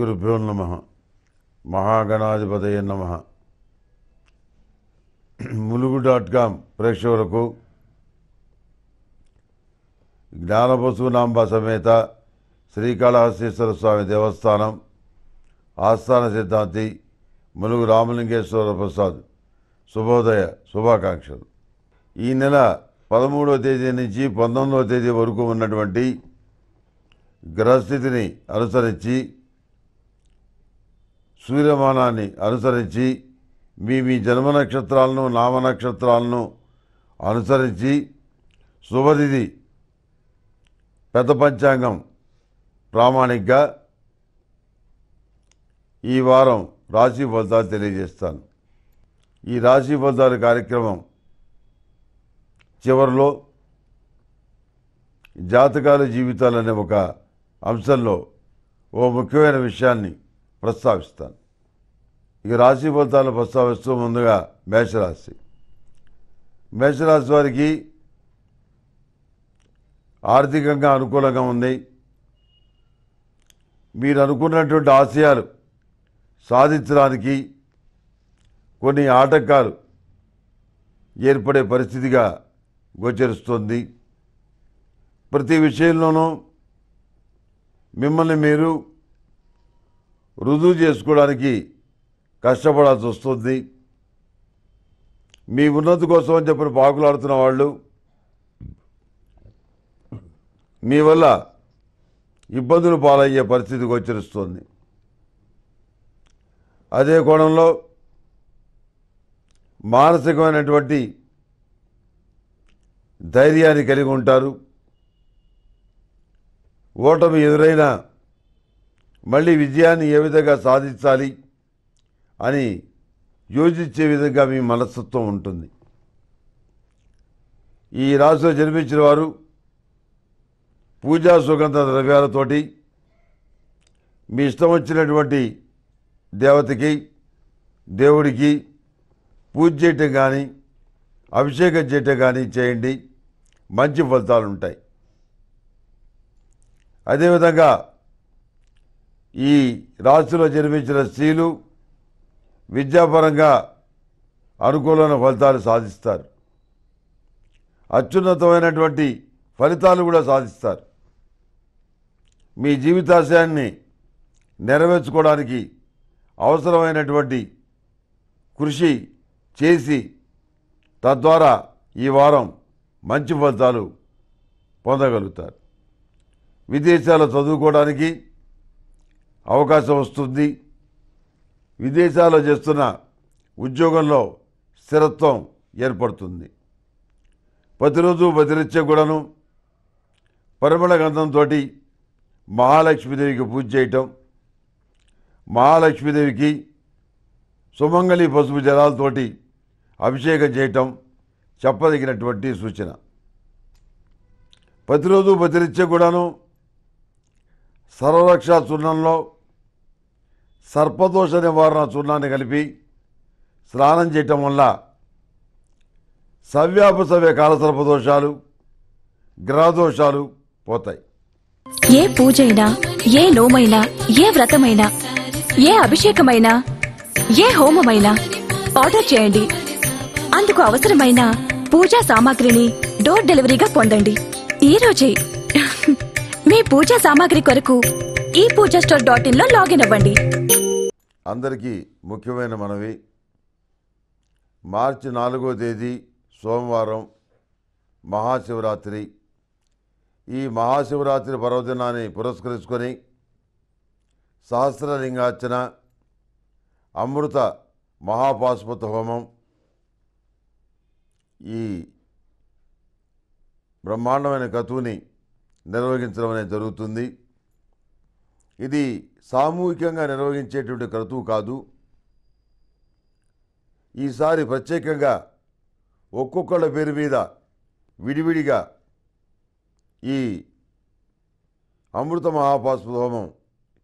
శ్రీగురుభ్యో నమ మహాగణాధిపతయ నమ ములుగు డాట్ కామ్ ప్రేక్షకులకు జ్ఞానబసునాంబ సమేత శ్రీకాళహస్తీశ్వర స్వామి దేవస్థానం ఆస్థాన సిద్ధాంతి ములుగు రామలింగేశ్వర ప్రసాద్ శుభోదయ శుభాకాంక్షలు ఈ నెల పదమూడవ తేదీ నుంచి పంతొమ్మిదవ తేదీ వరకు ఉన్నటువంటి గ్రహస్థితిని అనుసరించి సూర్యమానాన్ని అనుసరించి మీ మీ జన్మ నక్షత్రాలను నామ నక్షత్రాలను అనుసరించి శుభతిథి పెద్ద పంచాంగం ప్రామాణికంగా ఈ వారం రాశి ఫలితాలు తెలియజేస్తాను ఈ రాశి ఫలితాల కార్యక్రమం చివరిలో జాతకాల జీవితాలనే ఒక అంశంలో ఓ ముఖ్యమైన విషయాన్ని ప్రస్తావిస్తాను ఇక రాశి ఫలితాలను ప్రస్తావిస్తూ ముందుగా మేషరాశి మేషరాశి వారికి ఆర్థికంగా అనుకూలంగా ఉంది మీరు అనుకున్నటువంటి ఆశయాలు సాధించడానికి కొన్ని ఆటంకాలు ఏర్పడే పరిస్థితిగా గోచరిస్తుంది ప్రతి విషయంలోనూ మిమ్మల్ని మీరు రుజువు చేసుకోవడానికి కష్టపడాల్సి వస్తుంది మీ ఉన్నతి కోసం అని చెప్పి పాకులాడుతున్న వాళ్ళు మీ వల్ల ఇబ్బందులు పాలయ్యే పరిస్థితి గోచరిస్తుంది అదే కోణంలో మానసికమైనటువంటి ధైర్యాన్ని కలిగి ఉంటారు ఓటమి ఎదురైనా మళ్ళీ విజయాన్ని ఏ విధంగా సాధించాలి అని యోచించే విధంగా మీ మనస్తత్వం ఉంటుంది ఈ రాశిలో జన్మించిన వారు పూజా సుగంధ ద్రవ్యాలతోటి మీ ఇష్టం వచ్చినటువంటి దేవతకి దేవుడికి పూజ చేయటం కానీ అభిషేకం చేయటం కానీ చేయండి మంచి ఫలితాలు ఉంటాయి అదేవిధంగా ఈ రాష్ట్రంలో జన్మించిన స్త్రీలు విద్యాపరంగా అనుకూలమైన ఫలితాలు సాధిస్తారు అత్యున్నతమైనటువంటి ఫలితాలు కూడా సాధిస్తారు మీ జీవితాశయాన్ని నెరవేర్చుకోవడానికి అవసరమైనటువంటి కృషి చేసి తద్వారా ఈ వారం మంచి ఫలితాలు పొందగలుగుతారు విదేశాల్లో చదువుకోవడానికి అవకాశం వస్తుంది విదేశాల్లో చేస్తున్న ఉద్యోగంలో స్థిరత్వం ఏర్పడుతుంది ప్రతిరోజు ప్రతినిత్యం కూడాను పరిమళ గంధంతో మహాలక్ష్మీదేవికి పూజ చేయటం మహాలక్ష్మీదేవికి సుమంగళి పసుపు జలాలతోటి అభిషేకం చేయటం చెప్పదగినటువంటి సూచన ప్రతిరోజు ప్రతినిత్యం కూడాను సర్వరక్ష చూర్ణంలో సర్పదోష నివారణ చూర్ణాన్ని కలిపి స్నానం చేయటం వల్ల సవ్యాపసవ్య సర్పదోషాలు గ్రహదోషాలు పోతాయి ఏ అయినా ఏ నోమైనా ఏ వ్రతమైనా ఏ అభిషేకమైనా ఏ హోమమైనా ఆర్డర్ చేయండి అందుకు అవసరమైన పూజా సామాగ్రిని డోర్ డెలివరీగా పొందండి ఈరోజే మీ పూజా సామాగ్రి కొరకు ఈ పూజా స్టోర్ డాట్ ఇన్లో లాగిన్ అవ్వండి అందరికీ ముఖ్యమైన మనవి మార్చి నాలుగో తేదీ సోమవారం మహాశివరాత్రి ఈ మహాశివరాత్రి పర్వదినాన్ని పురస్కరించుకొని సహస్రలింగార్చన అమృత మహాపాశుపత హోమం ఈ బ్రహ్మాండమైన కతువుని నిర్వహించడం అనేది జరుగుతుంది ఇది సామూహికంగా నిర్వహించేటువంటి క్రతువు కాదు ఈసారి ప్రత్యేకంగా ఒక్కొక్కళ్ళ పేరు మీద విడివిడిగా ఈ అమృత మహాపాశ్వహోమం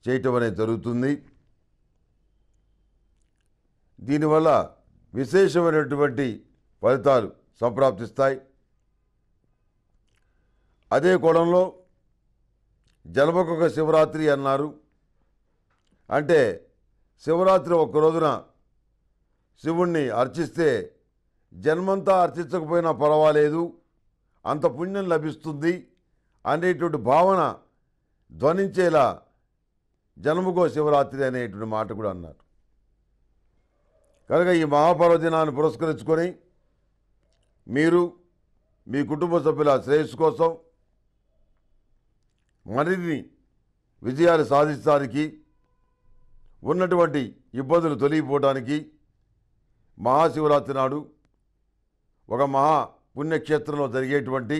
చేయటం అనేది జరుగుతుంది దీనివల్ల విశేషమైనటువంటి ఫలితాలు సంప్రాప్తిస్తాయి అదే కోణంలో జలమకొక శివరాత్రి అన్నారు అంటే శివరాత్రి ఒక్క రోజున శివుణ్ణి అర్చిస్తే జన్మంతా అర్చించకపోయినా పర్వాలేదు అంత పుణ్యం లభిస్తుంది అనేటువంటి భావన ధ్వనించేలా జన్మకో శివరాత్రి అనేటువంటి మాట కూడా అన్నారు కనుక ఈ మహాపర్వదినాన్ని పురస్కరించుకొని మీరు మీ కుటుంబ సభ్యుల శ్రేయస్సు కోసం మరిన్ని విజయాలు సాధించడానికి ఉన్నటువంటి ఇబ్బందులు తొలగిపోవడానికి మహాశివరాత్రి నాడు ఒక మహా పుణ్యక్షేత్రంలో జరిగేటువంటి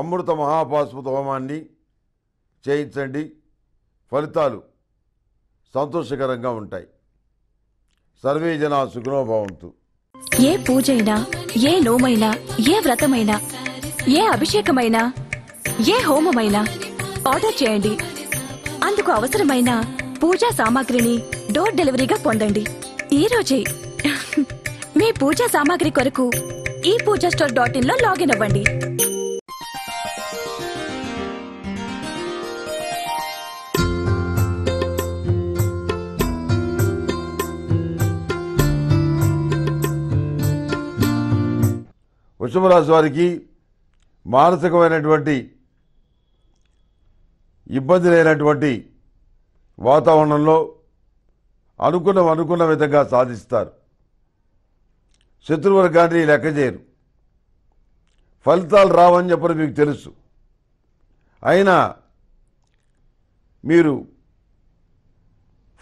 అమృత మహాపాశ్వత హోమాన్ని చేయించండి ఫలితాలు సంతోషకరంగా ఉంటాయి సర్వే జన సుఖనోభావంతు ఏ పూజైనా ఏ లోమైనా ఏ వ్రతమైనా ఏ అభిషేకమైనా ఏ హోమమైనా ఆర్డర్ చేయండి అందుకు అవసరమైన పూజా సామాగ్రిని డోర్ డెలివరీగా పొందండి ఈ రోజే మీ పూజా సామాగ్రి కొరకు ఈ పూజా స్టోర్ డాట్ ఇన్ లో లాగిన్ అవ్వండి వృషభ వారికి మానసికమైనటువంటి ఇబ్బంది లేనటువంటి వాతావరణంలో అనుకున్న అనుకున్న విధంగా సాధిస్తారు శత్రువర్గాన్ని లెక్క చేయరు ఫలితాలు రావని చెప్పడం మీకు తెలుసు అయినా మీరు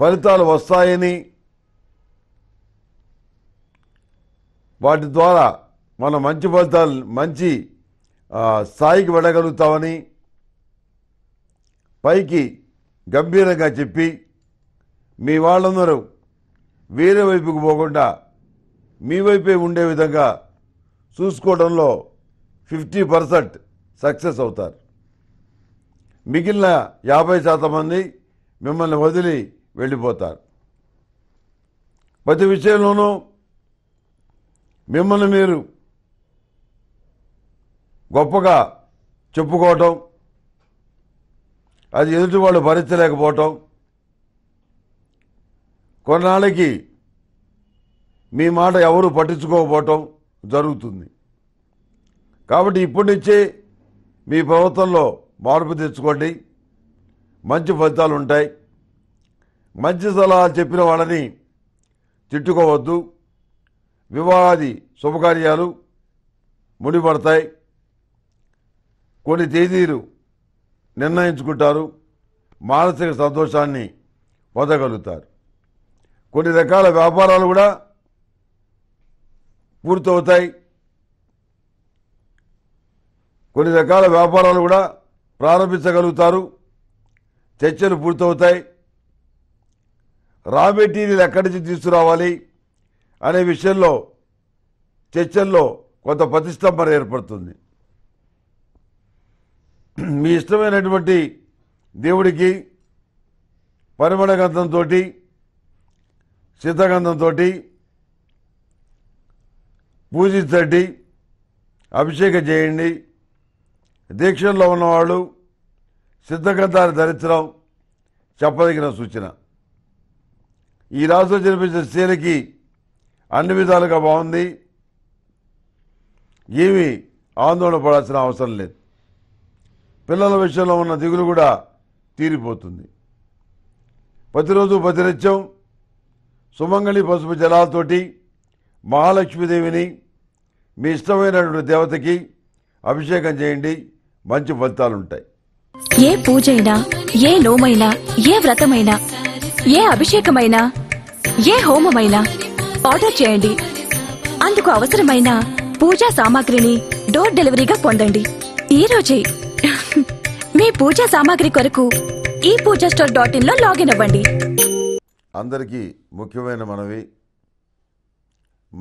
ఫలితాలు వస్తాయని వాటి ద్వారా మనం మంచి ఫలితాలు మంచి స్థాయికి వెళ్ళగలుగుతామని పైకి గంభీరంగా చెప్పి మీ వాళ్ళందరూ వేరే వైపుకు పోకుండా మీ వైపే ఉండే విధంగా చూసుకోవడంలో ఫిఫ్టీ పర్సెంట్ సక్సెస్ అవుతారు మిగిలిన యాభై శాతం మంది మిమ్మల్ని వదిలి వెళ్ళిపోతారు ప్రతి విషయంలోనూ మిమ్మల్ని మీరు గొప్పగా చెప్పుకోవటం అది ఎదుటి వాళ్ళు భరించలేకపోవటం కొన్నాళ్ళకి మీ మాట ఎవరు పట్టించుకోకపోవటం జరుగుతుంది కాబట్టి ఇప్పటి నుంచే మీ ప్రభుత్వంలో మార్పు తెచ్చుకోండి మంచి ఫలితాలు ఉంటాయి మంచి సలహాలు చెప్పిన వాళ్ళని తిట్టుకోవద్దు వివాహాది శుభకార్యాలు ముడిపడతాయి కొన్ని తేదీలు నిర్ణయించుకుంటారు మానసిక సంతోషాన్ని పొందగలుగుతారు కొన్ని రకాల వ్యాపారాలు కూడా పూర్తవుతాయి కొన్ని రకాల వ్యాపారాలు కూడా ప్రారంభించగలుగుతారు చర్చలు పూర్తవుతాయి రా మెటీరియల్ ఎక్కడి నుంచి తీసుకురావాలి అనే విషయంలో చర్చల్లో కొంత ప్రతిష్టంభన ఏర్పడుతుంది మీ ఇష్టమైనటువంటి దేవుడికి పరిమళ గంధంతో సీతాగంధంతో పూజించండి అభిషేకం చేయండి దీక్షల్లో ఉన్నవాళ్ళు సిద్ధగంధాన్ని ధరించడం చెప్పదగిన సూచన ఈ రాసులో జన్మించిన స్త్రీలకి అన్ని విధాలుగా బాగుంది ఏమీ ఆందోళన పడాల్సిన అవసరం లేదు పిల్లల విషయంలో ఉన్న దిగులు కూడా తీరిపోతుంది ప్రతిరోజు ప్రతినిత్యం సుమంగళి పసుపు జలాలతోటి మహాలక్ష్మీదేవిని మీ ఇష్టమైనటువంటి దేవతకి అభిషేకం చేయండి మంచి ఫలితాలు ఉంటాయి ఏ అయినా ఏ లోమైనా ఏ వ్రతమైనా ఏ అభిషేకమైనా ఏ హోమమైనా ఆర్డర్ చేయండి అందుకు అవసరమైన పూజా సామాగ్రిని డోర్ డెలివరీగా పొందండి ఈ రోజే మీ పూజా సామాగ్రి కొరకు ఈ పూజా స్టోర్ డాట్ లో లాగిన్ అవ్వండి అందరికీ ముఖ్యమైన మనవి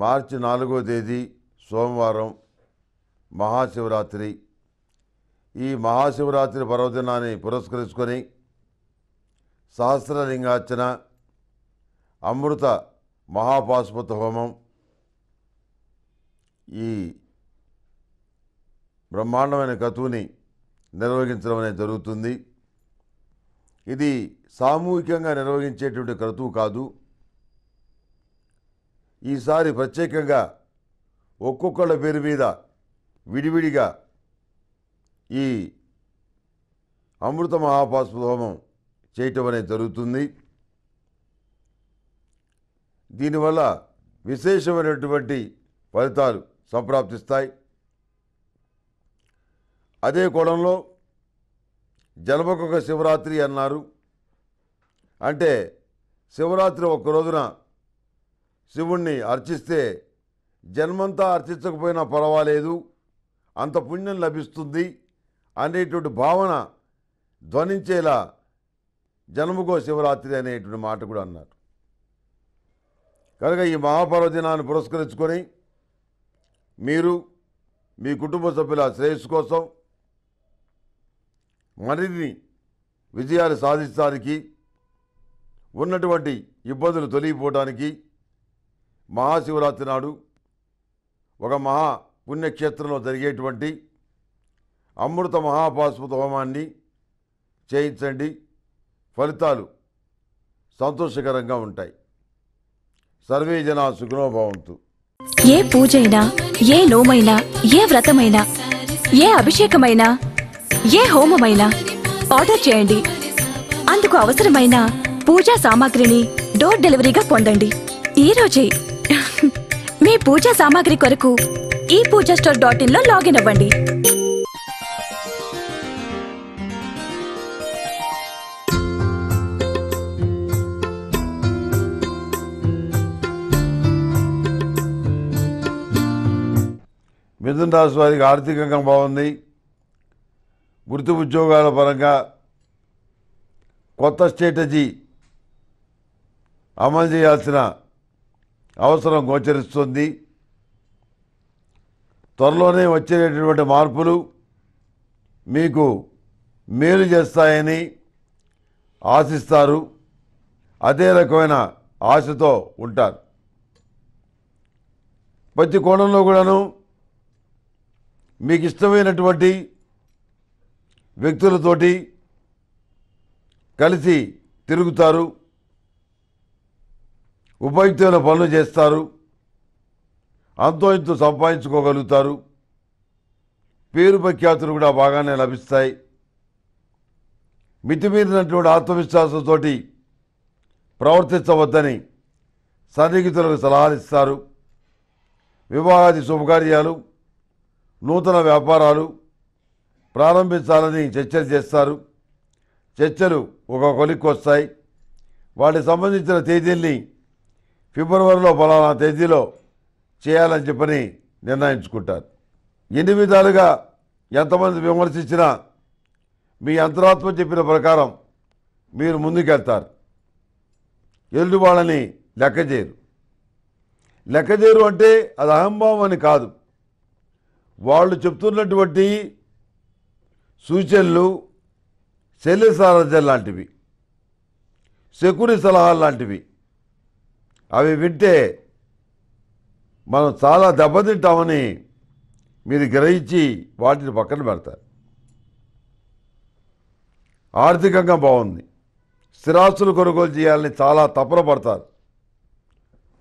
మార్చి నాలుగో తేదీ సోమవారం మహాశివరాత్రి ఈ మహాశివరాత్రి పర్వదినాన్ని పురస్కరించుకొని సహస్రలింగార్చన అమృత మహాపాశుపత హోమం ఈ బ్రహ్మాండమైన కతువుని నిర్వహించడం అనేది జరుగుతుంది ఇది సామూహికంగా నిర్వహించేటువంటి క్రతువు కాదు ఈసారి ప్రత్యేకంగా ఒక్కొక్కళ్ళ పేరు మీద విడివిడిగా ఈ అమృత మహాపాశ్వ హోమం చేయటం అనేది జరుగుతుంది దీనివల్ల విశేషమైనటువంటి ఫలితాలు సంప్రాప్తిస్తాయి అదే కోణంలో జలమకొక శివరాత్రి అన్నారు అంటే శివరాత్రి ఒక్క రోజున శివుణ్ణి అర్చిస్తే జన్మంతా అర్చించకపోయినా పర్వాలేదు అంత పుణ్యం లభిస్తుంది అనేటువంటి భావన ధ్వనించేలా జన్మకో శివరాత్రి అనేటువంటి మాట కూడా అన్నారు కనుక ఈ దినాన్ని పురస్కరించుకొని మీరు మీ కుటుంబ సభ్యుల శ్రేయస్సు కోసం మరిన్ని విజయాలు సాధించడానికి ఉన్నటువంటి ఇబ్బందులు తొలగిపోవడానికి మహాశివరాత్రి నాడు ఒక మహా పుణ్యక్షేత్రంలో జరిగేటువంటి అమృత మహాపాస్పత హోమాన్ని చేయించండి ఫలితాలు సంతోషకరంగా ఉంటాయి సర్వే జన సుఖనోభావంతు ఏ పూజైనా ఏ నోమైనా ఏ వ్రతమైనా ఏ అభిషేకమైనా ఏ హోమమైనా ఆర్డర్ చేయండి అందుకు అవసరమైన పూజా సామాగ్రిని డోర్ డెలివరీగా పొందండి ఈరోజే మీ పూజా సామాగ్రి కొరకు ఈ పూజా స్టోర్ డాట్ ఇన్లో లాగిన్ అవ్వండి మిథున్ రాశి వారికి ఆర్థికంగా బాగుంది వృత్తి ఉద్యోగాల పరంగా కొత్త స్ట్రాటజీ అమలు చేయాల్సిన అవసరం గోచరిస్తుంది త్వరలోనే వచ్చేటటువంటి మార్పులు మీకు మేలు చేస్తాయని ఆశిస్తారు అదే రకమైన ఆశతో ఉంటారు ప్రతి కోణంలో కూడాను మీకు ఇష్టమైనటువంటి వ్యక్తులతోటి కలిసి తిరుగుతారు ఉపయుక్తమైన పనులు చేస్తారు అంతో ఇంతో సంపాదించుకోగలుగుతారు పేరు ప్రఖ్యాతులు కూడా బాగానే లభిస్తాయి మితిమీరినటువంటి ఆత్మవిశ్వాసంతో ప్రవర్తించవద్దని సన్నిహితులకు సలహాలు ఇస్తారు వివాహాది శుభకార్యాలు నూతన వ్యాపారాలు ప్రారంభించాలని చర్చలు చేస్తారు చర్చలు ఒక కొలిక్కి వస్తాయి వాటికి సంబంధించిన తేదీల్ని ఫిబ్రవరిలో పలానా తేదీలో చేయాలని చెప్పని నిర్ణయించుకుంటారు ఎన్ని విధాలుగా ఎంతమంది విమర్శించినా మీ అంతరాత్మ చెప్పిన ప్రకారం మీరు ముందుకెళ్తారు ఎదుటి వాళ్ళని లెక్క చేయరు లెక్క చేయరు అంటే అది అహంభావం అని కాదు వాళ్ళు చెప్తున్నటువంటి సూచనలు శల్య సారథ్యం లాంటివి శకుని సలహాలు లాంటివి అవి వింటే మనం చాలా దెబ్బతింటామని మీరు గ్రహించి వాటిని పక్కన పెడతారు ఆర్థికంగా బాగుంది స్థిరాస్తులు కొనుగోలు చేయాలని చాలా తపన పడతారు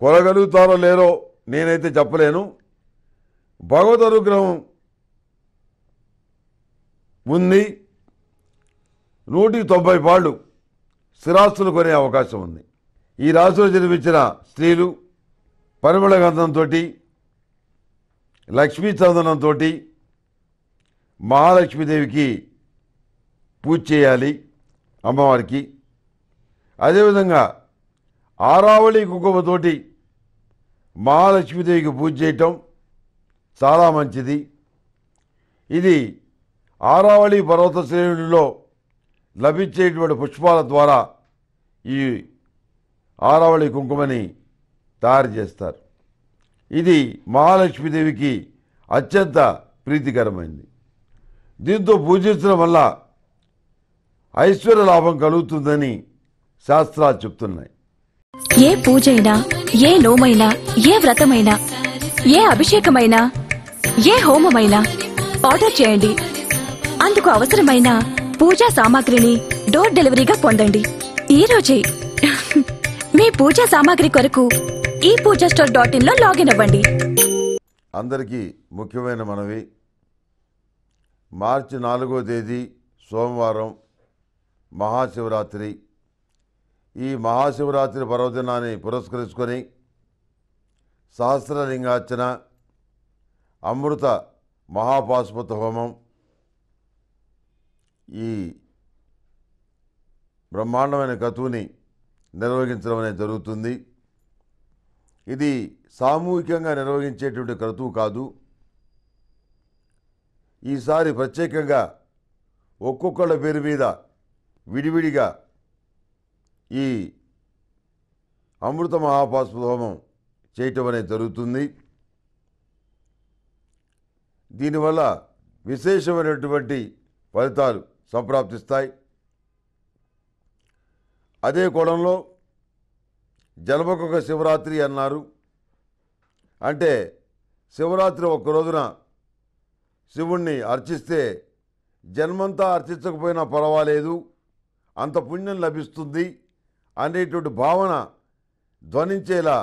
కొనగలుగుతారో లేరో నేనైతే చెప్పలేను భగవద్ అనుగ్రహం ఉంది నూటి తొంభై పాళ్ళు స్థిరాస్తులు కొనే అవకాశం ఉంది ఈ రాశిలో జన్మించిన స్త్రీలు పరిమళ గంధంతో లక్ష్మీ చందనంతో మహాలక్ష్మీదేవికి పూజ చేయాలి అమ్మవారికి అదేవిధంగా ఆరావళి కుంకుమతోటి మహాలక్ష్మీదేవికి పూజ చేయటం చాలా మంచిది ఇది ఆరావళి పర్వత శ్రేణులలో లభించేటువంటి పుష్పాల ద్వారా ఈ ఆరావళి కుంకుమని తయారు చేస్తారు ఇది మహాలక్ష్మీదేవికి అత్యంత ప్రీతికరమైంది దీంతో పూజించడం వల్ల ఐశ్వర్య లాభం కలుగుతుందని శాస్త్రాలు చెప్తున్నాయి ఏ పూజైనా ఏ నోమైనా ఏ వ్రతమైనా ఏ అభిషేకమైనా ఏ హోమమైనా ఆర్డర్ చేయండి అందుకు అవసరమైన పూజా సామాగ్రిని డోర్ డెలివరీగా పొందండి ఈ రోజే మీ పూజా సామాగ్రి కొరకు ఈ పూజా స్టోర్ డాట్ లో లాగిన్ అవ్వండి అందరికీ ముఖ్యమైన మనవి మార్చి నాలుగో తేదీ సోమవారం మహాశివరాత్రి ఈ మహాశివరాత్రి పర్వదినాన్ని పురస్కరించుకొని సహస్రలింగార్చన అమృత మహాపాశుపత హోమం ఈ బ్రహ్మాండమైన కతువుని నిర్వహించడం అనేది జరుగుతుంది ఇది సామూహికంగా నిర్వహించేటువంటి క్రతువు కాదు ఈసారి ప్రత్యేకంగా ఒక్కొక్కళ్ళ పేరు మీద విడివిడిగా ఈ అమృత మహాపాశ్వహోమం చేయటం అనేది జరుగుతుంది దీనివల్ల విశేషమైనటువంటి ఫలితాలు సంప్రాప్తిస్తాయి అదే కోణంలో జన్మకొక శివరాత్రి అన్నారు అంటే శివరాత్రి ఒక్క రోజున శివుణ్ణి అర్చిస్తే జన్మంతా అర్చించకపోయినా పర్వాలేదు అంత పుణ్యం లభిస్తుంది అనేటువంటి భావన ధ్వనించేలా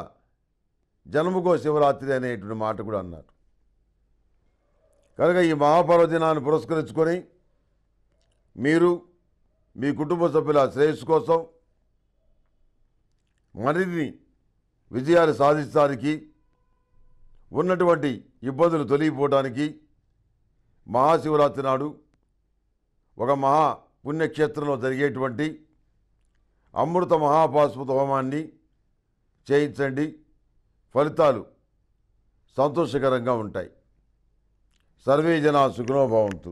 జన్మకో శివరాత్రి అనేటువంటి మాట కూడా అన్నారు కనుక ఈ మహాపర్వదినాన్ని పురస్కరించుకొని మీరు మీ కుటుంబ సభ్యుల శ్రేయస్సు కోసం మరిన్ని విజయాలు సాధించడానికి ఉన్నటువంటి ఇబ్బందులు తొలగిపోవడానికి మహాశివరాత్రి నాడు ఒక మహా పుణ్యక్షేత్రంలో జరిగేటువంటి అమృత మహాపాశ్వత హోమాన్ని చేయించండి ఫలితాలు సంతోషకరంగా ఉంటాయి సర్వే జనా సుఖనోభవంతు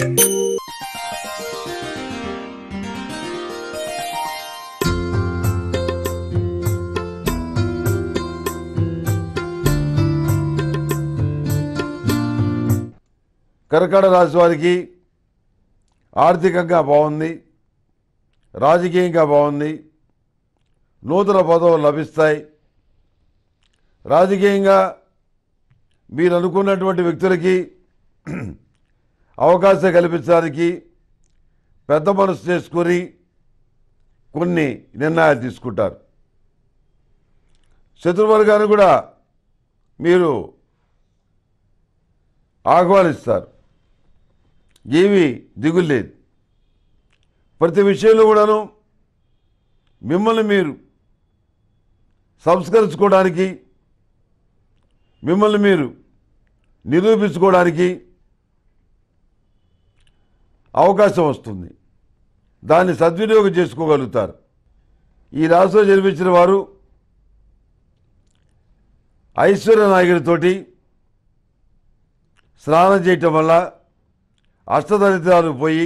కర్కాడ రాశి వారికి ఆర్థికంగా బాగుంది రాజకీయంగా బాగుంది నూతన పదవులు లభిస్తాయి రాజకీయంగా మీరు అనుకున్నటువంటి వ్యక్తులకి అవకాశం కల్పించడానికి పెద్ద మనసు చేసుకొని కొన్ని నిర్ణయాలు తీసుకుంటారు శత్రువర్గాన్ని కూడా మీరు ఆహ్వానిస్తారు ఏమీ దిగులేదు ప్రతి విషయంలో కూడాను మిమ్మల్ని మీరు సంస్కరించుకోవడానికి మిమ్మల్ని మీరు నిరూపించుకోవడానికి అవకాశం వస్తుంది దాన్ని సద్వినియోగం చేసుకోగలుగుతారు ఈ రాశిలో జన్మించిన వారు ఐశ్వర్య నాయకుడితోటి స్నానం చేయటం వల్ల అష్టదరిద్రాలు పోయి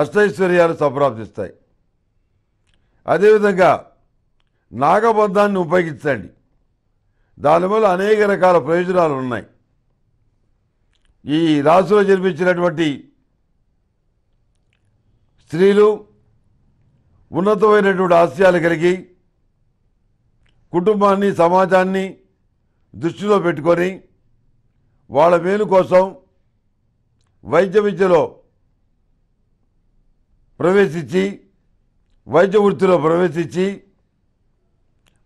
అష్టైశ్వర్యాలు సంప్రాప్తిస్తాయి అదేవిధంగా నాగబంధాన్ని ఉపయోగించండి దానివల్ల అనేక రకాల ప్రయోజనాలు ఉన్నాయి ఈ రాశిలో జన్మించినటువంటి స్త్రీలు ఉన్నతమైనటువంటి ఆశయాలు కలిగి కుటుంబాన్ని సమాజాన్ని దృష్టిలో పెట్టుకొని వాళ్ళ మేలు కోసం వైద్య విద్యలో ప్రవేశించి వైద్య వృత్తిలో ప్రవేశించి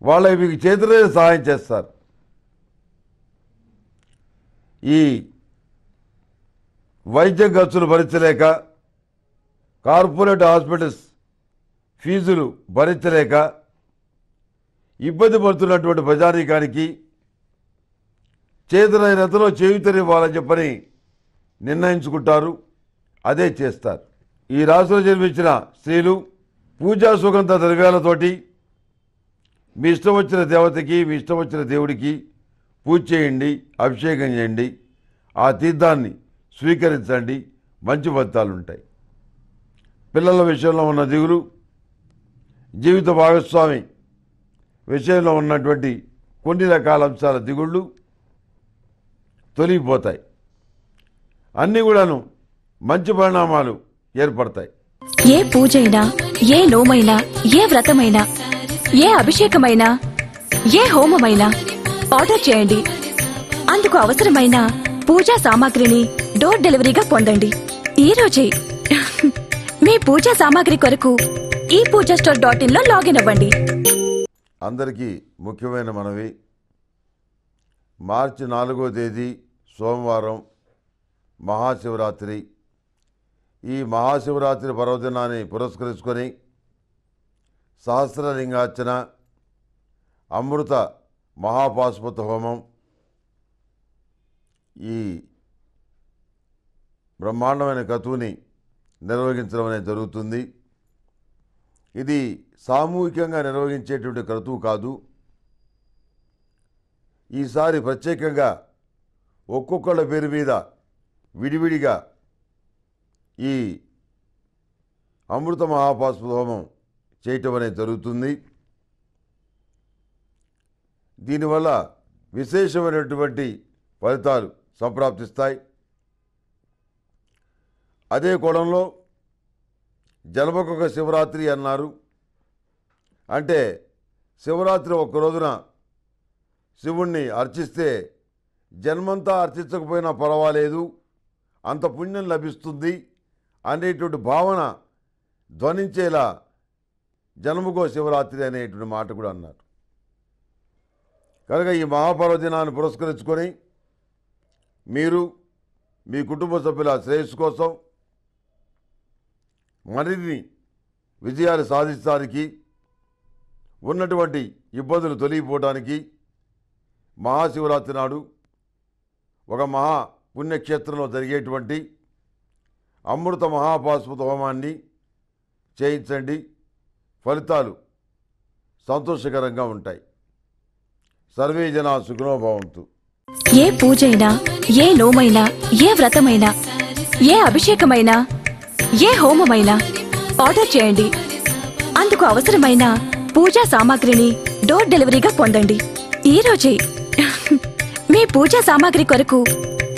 వాళ్ళ మీకు చేతులే సహాయం చేస్తారు ఈ వైద్య ఖర్చులు భరించలేక కార్పొరేట్ హాస్పిటల్స్ ఫీజులు భరించలేక ఇబ్బంది పడుతున్నటువంటి ప్రజానీకానికి చేతులైనంతలో చేయుతనివ్వాలని చెప్పని నిర్ణయించుకుంటారు అదే చేస్తారు ఈ రాశిలో జన్మించిన స్త్రీలు పూజా సుగంధ ద్రవ్యాలతోటి మీ ఇష్టం వచ్చిన దేవతకి మీ ఇష్టం వచ్చిన దేవుడికి పూజ చేయండి అభిషేకం చేయండి ఆ తీర్థాన్ని స్వీకరించండి మంచి ఫలితాలు ఉంటాయి పిల్లల విషయంలో ఉన్న దిగులు జీవిత భాగస్వామి విషయంలో ఉన్నటువంటి కొన్ని రకాల అంశాల దిగుళ్ళు తొలగిపోతాయి అన్నీ కూడాను మంచి పరిణామాలు ఏర్పడతాయి ఏ పూజైనా ఏ లోమైనా ఏ వ్రతమైనా ఏ అభిషేకమైనా ఏ హోమమైనా ఆర్డర్ చేయండి అందుకు అవసరమైన పూజా సామాగ్రిని డోర్ డెలివరీగా పొందండి ఈ రోజే మీ పూజా సామాగ్రి కొరకు ఈ పూజా స్టోర్ డాట్ ఇన్లో లాగిన్ అవ్వండి అందరికీ ముఖ్యమైన మనవి మార్చి నాలుగో తేదీ సోమవారం మహాశివరాత్రి ఈ మహాశివరాత్రి పర్వదినాన్ని పురస్కరించుకొని సహస్రలింగార్చన అమృత మహాపాశుపత హోమం ఈ బ్రహ్మాండమైన కతువుని నిర్వహించడం అనేది జరుగుతుంది ఇది సామూహికంగా నిర్వహించేటువంటి క్రతువు కాదు ఈసారి ప్రత్యేకంగా ఒక్కొక్కళ్ళ పేరు మీద విడివిడిగా ఈ అమృత మహాపాస్పద చేయటం అనేది జరుగుతుంది దీనివల్ల విశేషమైనటువంటి ఫలితాలు సంప్రాప్తిస్తాయి అదే కోణంలో జలమకొక శివరాత్రి అన్నారు అంటే శివరాత్రి ఒక్క రోజున శివుణ్ణి అర్చిస్తే జన్మంతా అర్చించకపోయినా పర్వాలేదు అంత పుణ్యం లభిస్తుంది అనేటువంటి భావన ధ్వనించేలా జన్మకో శివరాత్రి అనేటువంటి మాట కూడా అన్నారు కనుక ఈ మహాపర్వదినాన్ని పురస్కరించుకొని మీరు మీ కుటుంబ సభ్యుల శ్రేయస్సు కోసం మరిన్ని విజయాలు సాధించడానికి ఉన్నటువంటి ఇబ్బందులు తొలగిపోవడానికి మహాశివరాత్రి నాడు ఒక మహా పుణ్యక్షేత్రంలో జరిగేటువంటి అమృత మహాపాస్పత హోమాన్ని చేయించండి ఫలితాలు సంతోషకరంగా ఉంటాయి సర్వే జన సుఖనోభవంతు ఏ పూజైనా ఏ నోమైనా ఏ వ్రతమైనా ఏ అభిషేకమైనా ఏ హోమమైనా ఆర్డర్ చేయండి అందుకు అవసరమైన పూజా సామాగ్రిని డోర్ డెలివరీగా పొందండి ఈరోజే మీ పూజా సామాగ్రి కొరకు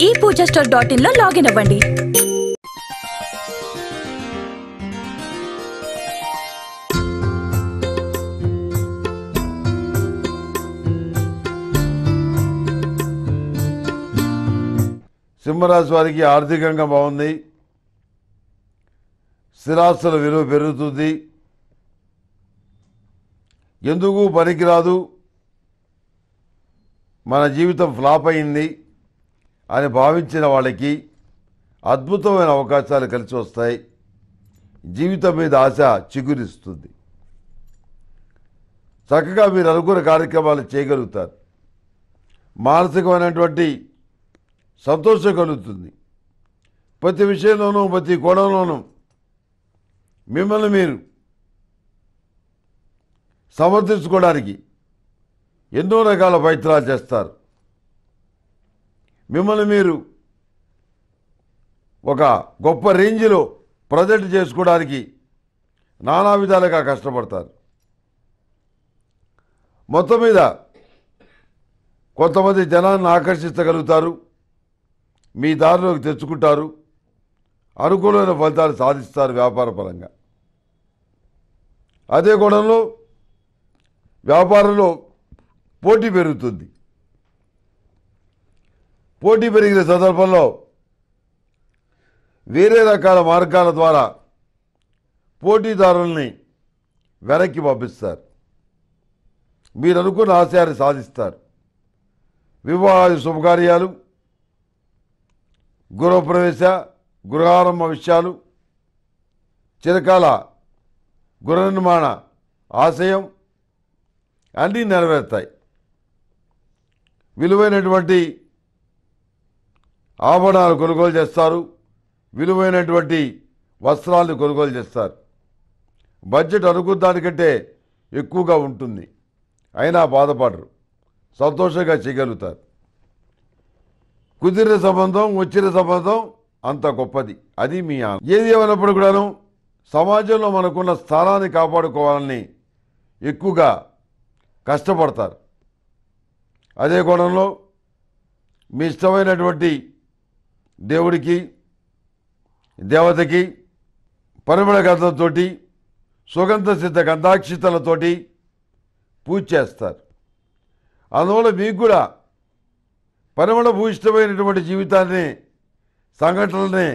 ఈ పూజా స్టోర్ డాట్ ఇన్ లో లాగిన్ అవ్వండి సింహరాశి వారికి ఆర్థికంగా బాగుంది స్థిరాస్తుల విలువ పెరుగుతుంది ఎందుకు పనికిరాదు మన జీవితం ఫ్లాప్ అయింది అని భావించిన వాళ్ళకి అద్భుతమైన అవకాశాలు కలిసి వస్తాయి జీవితం మీద ఆశ చిగురిస్తుంది చక్కగా మీరు అనుకున్న కార్యక్రమాలు చేయగలుగుతారు మానసికమైనటువంటి సంతోషం కలుగుతుంది ప్రతి విషయంలోనూ ప్రతి కోణంలోనూ మిమ్మల్ని మీరు సమర్థించుకోవడానికి ఎన్నో రకాల ప్రయత్నాలు చేస్తారు మిమ్మల్ని మీరు ఒక గొప్ప రేంజ్లో ప్రజెంట్ చేసుకోవడానికి నానా విధాలుగా కష్టపడతారు మొత్తం మీద కొంతమంది జనాన్ని ఆకర్షించగలుగుతారు మీ దారిలోకి తెచ్చుకుంటారు అనుకూలమైన ఫలితాలు సాధిస్తారు వ్యాపార పరంగా అదే కోణంలో వ్యాపారంలో పోటీ పెరుగుతుంది పోటీ పెరిగిన సందర్భంలో వేరే రకాల మార్గాల ద్వారా పోటీదారుల్ని వెనక్కి పంపిస్తారు మీరు అనుకున్న ఆశయాన్ని సాధిస్తారు వివాహాది శుభకార్యాలు గృహప్రవేశ గృహారంభ విషయాలు చిరకాల గృహ నిర్మాణ ఆశయం అన్నీ నెరవేరుతాయి విలువైనటువంటి ఆభరణాలు కొనుగోలు చేస్తారు విలువైనటువంటి వస్త్రాలను కొనుగోలు చేస్తారు బడ్జెట్ అనుకున్న దానికంటే ఎక్కువగా ఉంటుంది అయినా బాధపడరు సంతోషంగా చేయగలుగుతారు కుదిరిన సంబంధం వచ్చిన సంబంధం అంత గొప్పది అది మీ ఏది ఏమైనప్పుడు కూడాను సమాజంలో మనకున్న స్థానాన్ని కాపాడుకోవాలని ఎక్కువగా కష్టపడతారు అదే కోణంలో మీ ఇష్టమైనటువంటి దేవుడికి దేవతకి పరిమళ గంధంతోటి సుగంధ సిద్ధ గంధాక్షితలతోటి పూజ చేస్తారు అందువల్ల మీకు కూడా పరిమళ భూషితమైనటువంటి జీవితాన్ని సంఘటనలనే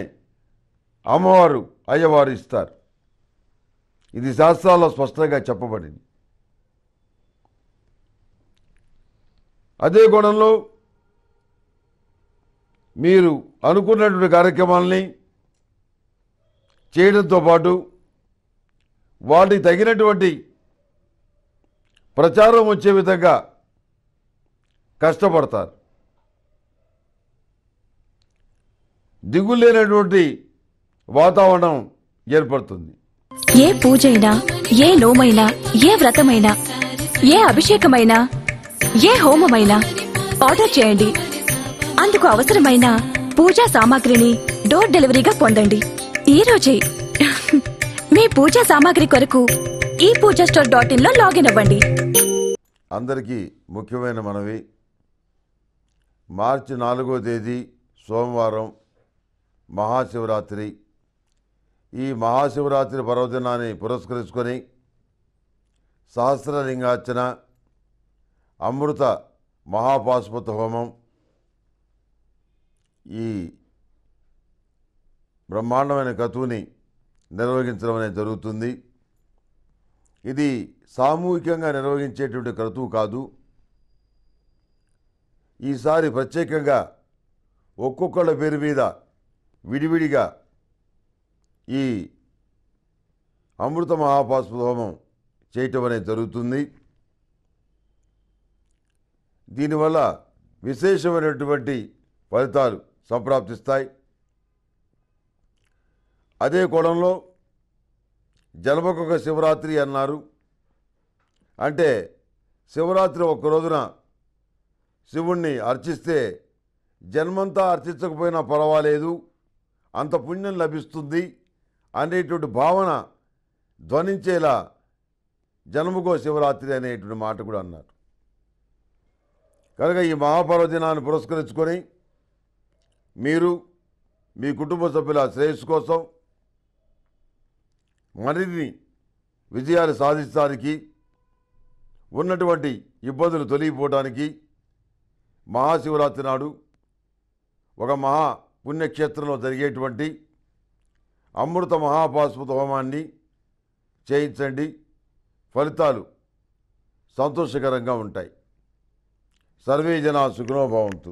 అమ్మవారు అయ్యవారు ఇస్తారు ఇది శాస్త్రాల్లో స్పష్టంగా చెప్పబడింది అదే కోణంలో మీరు అనుకున్నటువంటి కార్యక్రమాలని చేయడంతో పాటు వాటికి తగినటువంటి ప్రచారం వచ్చే విధంగా కష్టపడతారు దిగులేనటువంటి వాతావరణం ఏర్పడుతుంది ఏ పూజైనా ఏ లోమైనా ఏ వ్రతమైనా ఏ అభిషేకమైనా ఏ హోమమైనా ఆర్డర్ చేయండి అందుకు అవసరమైన పూజా సామాగ్రిని డోర్ డెలివరీగా పొందండి ఈ రోజే మీ పూజా సామాగ్రి కొరకు ఈ పూజా స్టోర్ డాట్ ఇన్లో లాగిన్ అవ్వండి అందరికీ ముఖ్యమైన మనవి మార్చి నాలుగో తేదీ సోమవారం మహాశివరాత్రి ఈ మహాశివరాత్రి పర్వదినాన్ని పురస్కరించుకొని సహస్రలింగార్చన అమృత మహాపాశుపత హోమం ఈ బ్రహ్మాండమైన కతువుని నిర్వహించడం అనేది జరుగుతుంది ఇది సామూహికంగా నిర్వహించేటువంటి క్రతువు కాదు ఈసారి ప్రత్యేకంగా ఒక్కొక్కళ్ళ పేరు మీద విడివిడిగా ఈ అమృత మహాపాస్పు చేయటం అనేది జరుగుతుంది దీనివల్ల విశేషమైనటువంటి ఫలితాలు సంప్రాప్తిస్తాయి అదే కోణంలో జలమకొక శివరాత్రి అన్నారు అంటే శివరాత్రి ఒక రోజున శివుణ్ణి అర్చిస్తే జన్మంతా అర్చించకపోయినా పర్వాలేదు అంత పుణ్యం లభిస్తుంది అనేటువంటి భావన ధ్వనించేలా జన్మకో శివరాత్రి అనేటువంటి మాట కూడా అన్నారు కనుక ఈ మహాపర్వదినాన్ని పురస్కరించుకొని మీరు మీ కుటుంబ సభ్యుల శ్రేయస్సు కోసం మరిన్ని విజయాలు సాధించడానికి ఉన్నటువంటి ఇబ్బందులు తొలగిపోవడానికి మహాశివరాత్రి నాడు ఒక మహా పుణ్యక్షేత్రంలో జరిగేటువంటి అమృత మహాపాస్పత హోమాన్ని చేయించండి ఫలితాలు సంతోషకరంగా ఉంటాయి సర్వే జనా సుఖనోభావంతో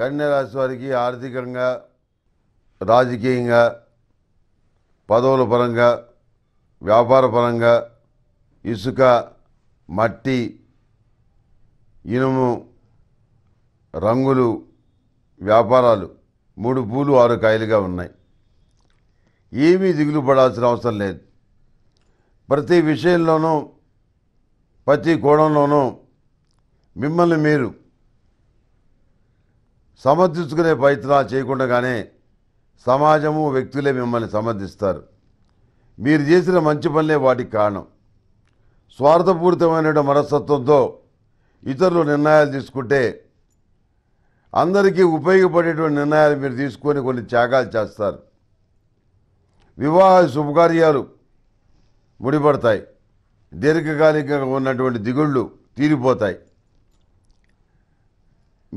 కన్యారాశి వారికి ఆర్థికంగా రాజకీయంగా పదవుల పరంగా వ్యాపార పరంగా ఇసుక మట్టి ఇనుము రంగులు వ్యాపారాలు మూడు పూలు ఆరు కాయలుగా ఉన్నాయి ఏమీ దిగులు పడాల్సిన అవసరం లేదు ప్రతి విషయంలోనూ ప్రతి కోణంలోనూ మిమ్మల్ని మీరు సమర్థించుకునే ప్రయత్నాలు చేయకుండానే సమాజము వ్యక్తులే మిమ్మల్ని సమర్థిస్తారు మీరు చేసిన మంచి పనులే వాటికి కారణం స్వార్థపూరితమైన మనస్తత్వంతో ఇతరులు నిర్ణయాలు తీసుకుంటే అందరికీ ఉపయోగపడేటువంటి నిర్ణయాలు మీరు తీసుకొని కొన్ని త్యాగాలు చేస్తారు వివాహ శుభకార్యాలు ముడిపడతాయి దీర్ఘకాలికంగా ఉన్నటువంటి దిగుళ్ళు తీరిపోతాయి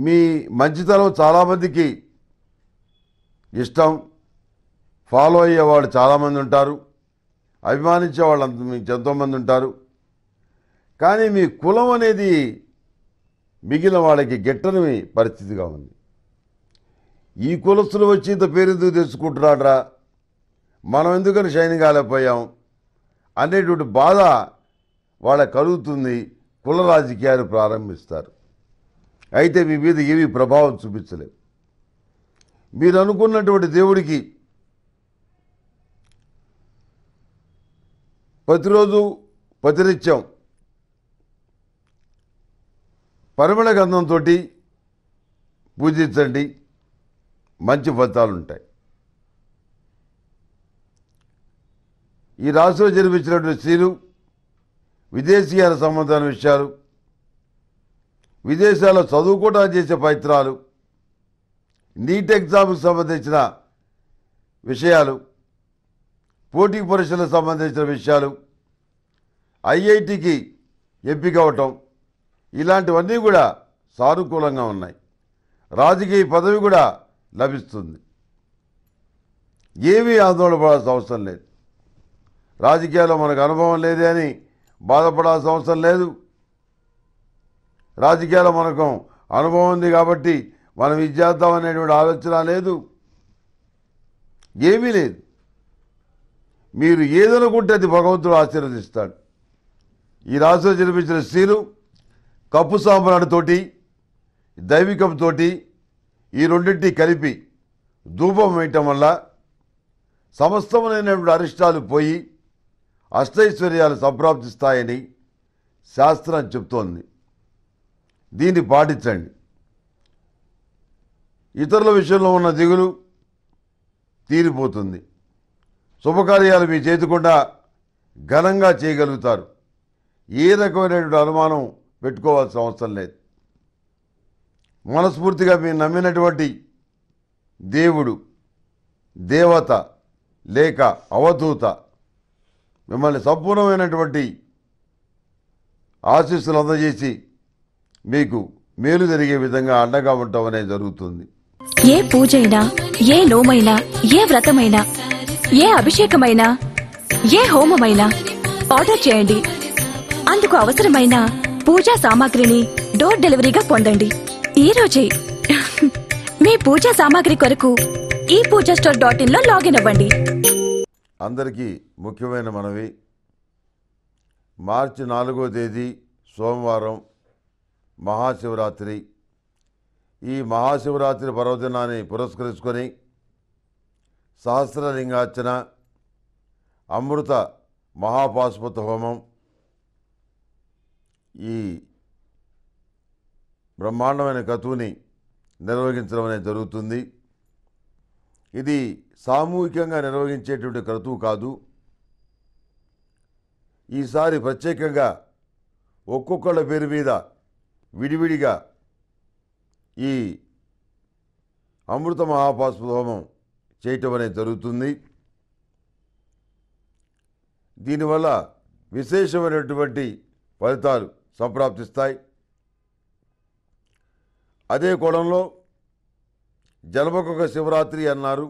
మీ మంచితనం చాలామందికి ఇష్టం ఫాలో అయ్యేవాళ్ళు చాలామంది ఉంటారు అభిమానించే వాళ్ళు మీకు ఎంతోమంది ఉంటారు కానీ మీ కులం అనేది మిగిలిన వాళ్ళకి గిట్టని పరిస్థితిగా ఉంది ఈ కులస్తులు వచ్చి ఇంత పేరు ఎందుకు తెచ్చుకుంటున్నాడరా మనం ఎందుకని షైన్ కాలేకపోయాం అనేటువంటి బాధ వాళ్ళ కలుగుతుంది కుల రాజకీయాలు ప్రారంభిస్తారు అయితే మీ మీద ఏమి ప్రభావం చూపించలేదు మీరు అనుకున్నటువంటి దేవుడికి ప్రతిరోజు ప్రతినిత్యం పరిమళ గంధంతో పూజించండి మంచి ఫలితాలు ఉంటాయి ఈ రాశిలో జన్మించినటువంటి స్త్రీలు విదేశీయాల సంబంధాల విషయాలు విదేశాల్లో చదువుకోవడానికి చేసే పత్రాలు నీట్ ఎగ్జామ్కి సంబంధించిన విషయాలు పోటీ పరీక్షలకు సంబంధించిన విషయాలు ఐఐటికి ఎంపిక అవటం ఇలాంటివన్నీ కూడా సానుకూలంగా ఉన్నాయి రాజకీయ పదవి కూడా లభిస్తుంది ఏమీ ఆందోళన పడాల్సిన అవసరం లేదు రాజకీయాల్లో మనకు అనుభవం లేదే అని బాధపడాల్సిన అవసరం లేదు రాజకీయాల మనకు అనుభవం ఉంది కాబట్టి మనం ఇది చేద్దాం అనేటువంటి ఆలోచన లేదు ఏమీ లేదు మీరు ఏదనుకుంటే అది భగవంతుడు ఆశీర్వదిస్తాడు ఈ రాశిలో జన్మించిన స్త్రీలు కప్పు సాంబ్రాణితోటి దైవికంతో ఈ రెండింటి కలిపి ధూపం వేయటం వల్ల సమస్తమైనటువంటి అరిష్టాలు పోయి అష్టైశ్వర్యాలు సంప్రాప్తిస్తాయని శాస్త్రం చెప్తోంది దీన్ని పాటించండి ఇతరుల విషయంలో ఉన్న దిగులు తీరిపోతుంది శుభకార్యాలు మీ చేతికుండా ఘనంగా చేయగలుగుతారు ఏ రకమైనటువంటి అనుమానం పెట్టుకోవాల్సిన అవసరం లేదు మనస్ఫూర్తిగా మీరు నమ్మినటువంటి దేవుడు దేవత లేక అవధూత మిమ్మల్ని సంపూర్ణమైనటువంటి ఆశీస్సులు అందజేసి మీకు మేలు జరిగే విధంగా అండగా ఉండటం అనేది జరుగుతుంది ఏ పూజైనా ఏ నోమైనా ఏ వ్రతమైనా ఏ అభిషేకమైనా ఏ హోమమైనా ఆర్డర్ చేయండి అందుకు అవసరమైన పూజా సామాగ్రిని డోర్ డెలివరీగా పొందండి ఈ రోజే మీ పూజా సామాగ్రి కొరకు ఈ పూజా స్టోర్ డాట్ లో లాగిన్ అవ్వండి అందరికీ ముఖ్యమైన మనవి మార్చి నాలుగో తేదీ సోమవారం మహాశివరాత్రి ఈ మహాశివరాత్రి పర్వదినాన్ని పురస్కరించుకొని సహస్రలింగార్చన అమృత మహాపాశుపత హోమం ఈ బ్రహ్మాండమైన కతువుని నిర్వహించడం అనేది జరుగుతుంది ఇది సామూహికంగా నిర్వహించేటువంటి క్రతువు కాదు ఈసారి ప్రత్యేకంగా ఒక్కొక్కళ్ళ పేరు మీద విడివిడిగా ఈ అమృత మహాపాస్పు చేయటం అనేది జరుగుతుంది దీనివల్ల విశేషమైనటువంటి ఫలితాలు సంప్రాప్తిస్తాయి అదే కోణంలో జలమకొక శివరాత్రి అన్నారు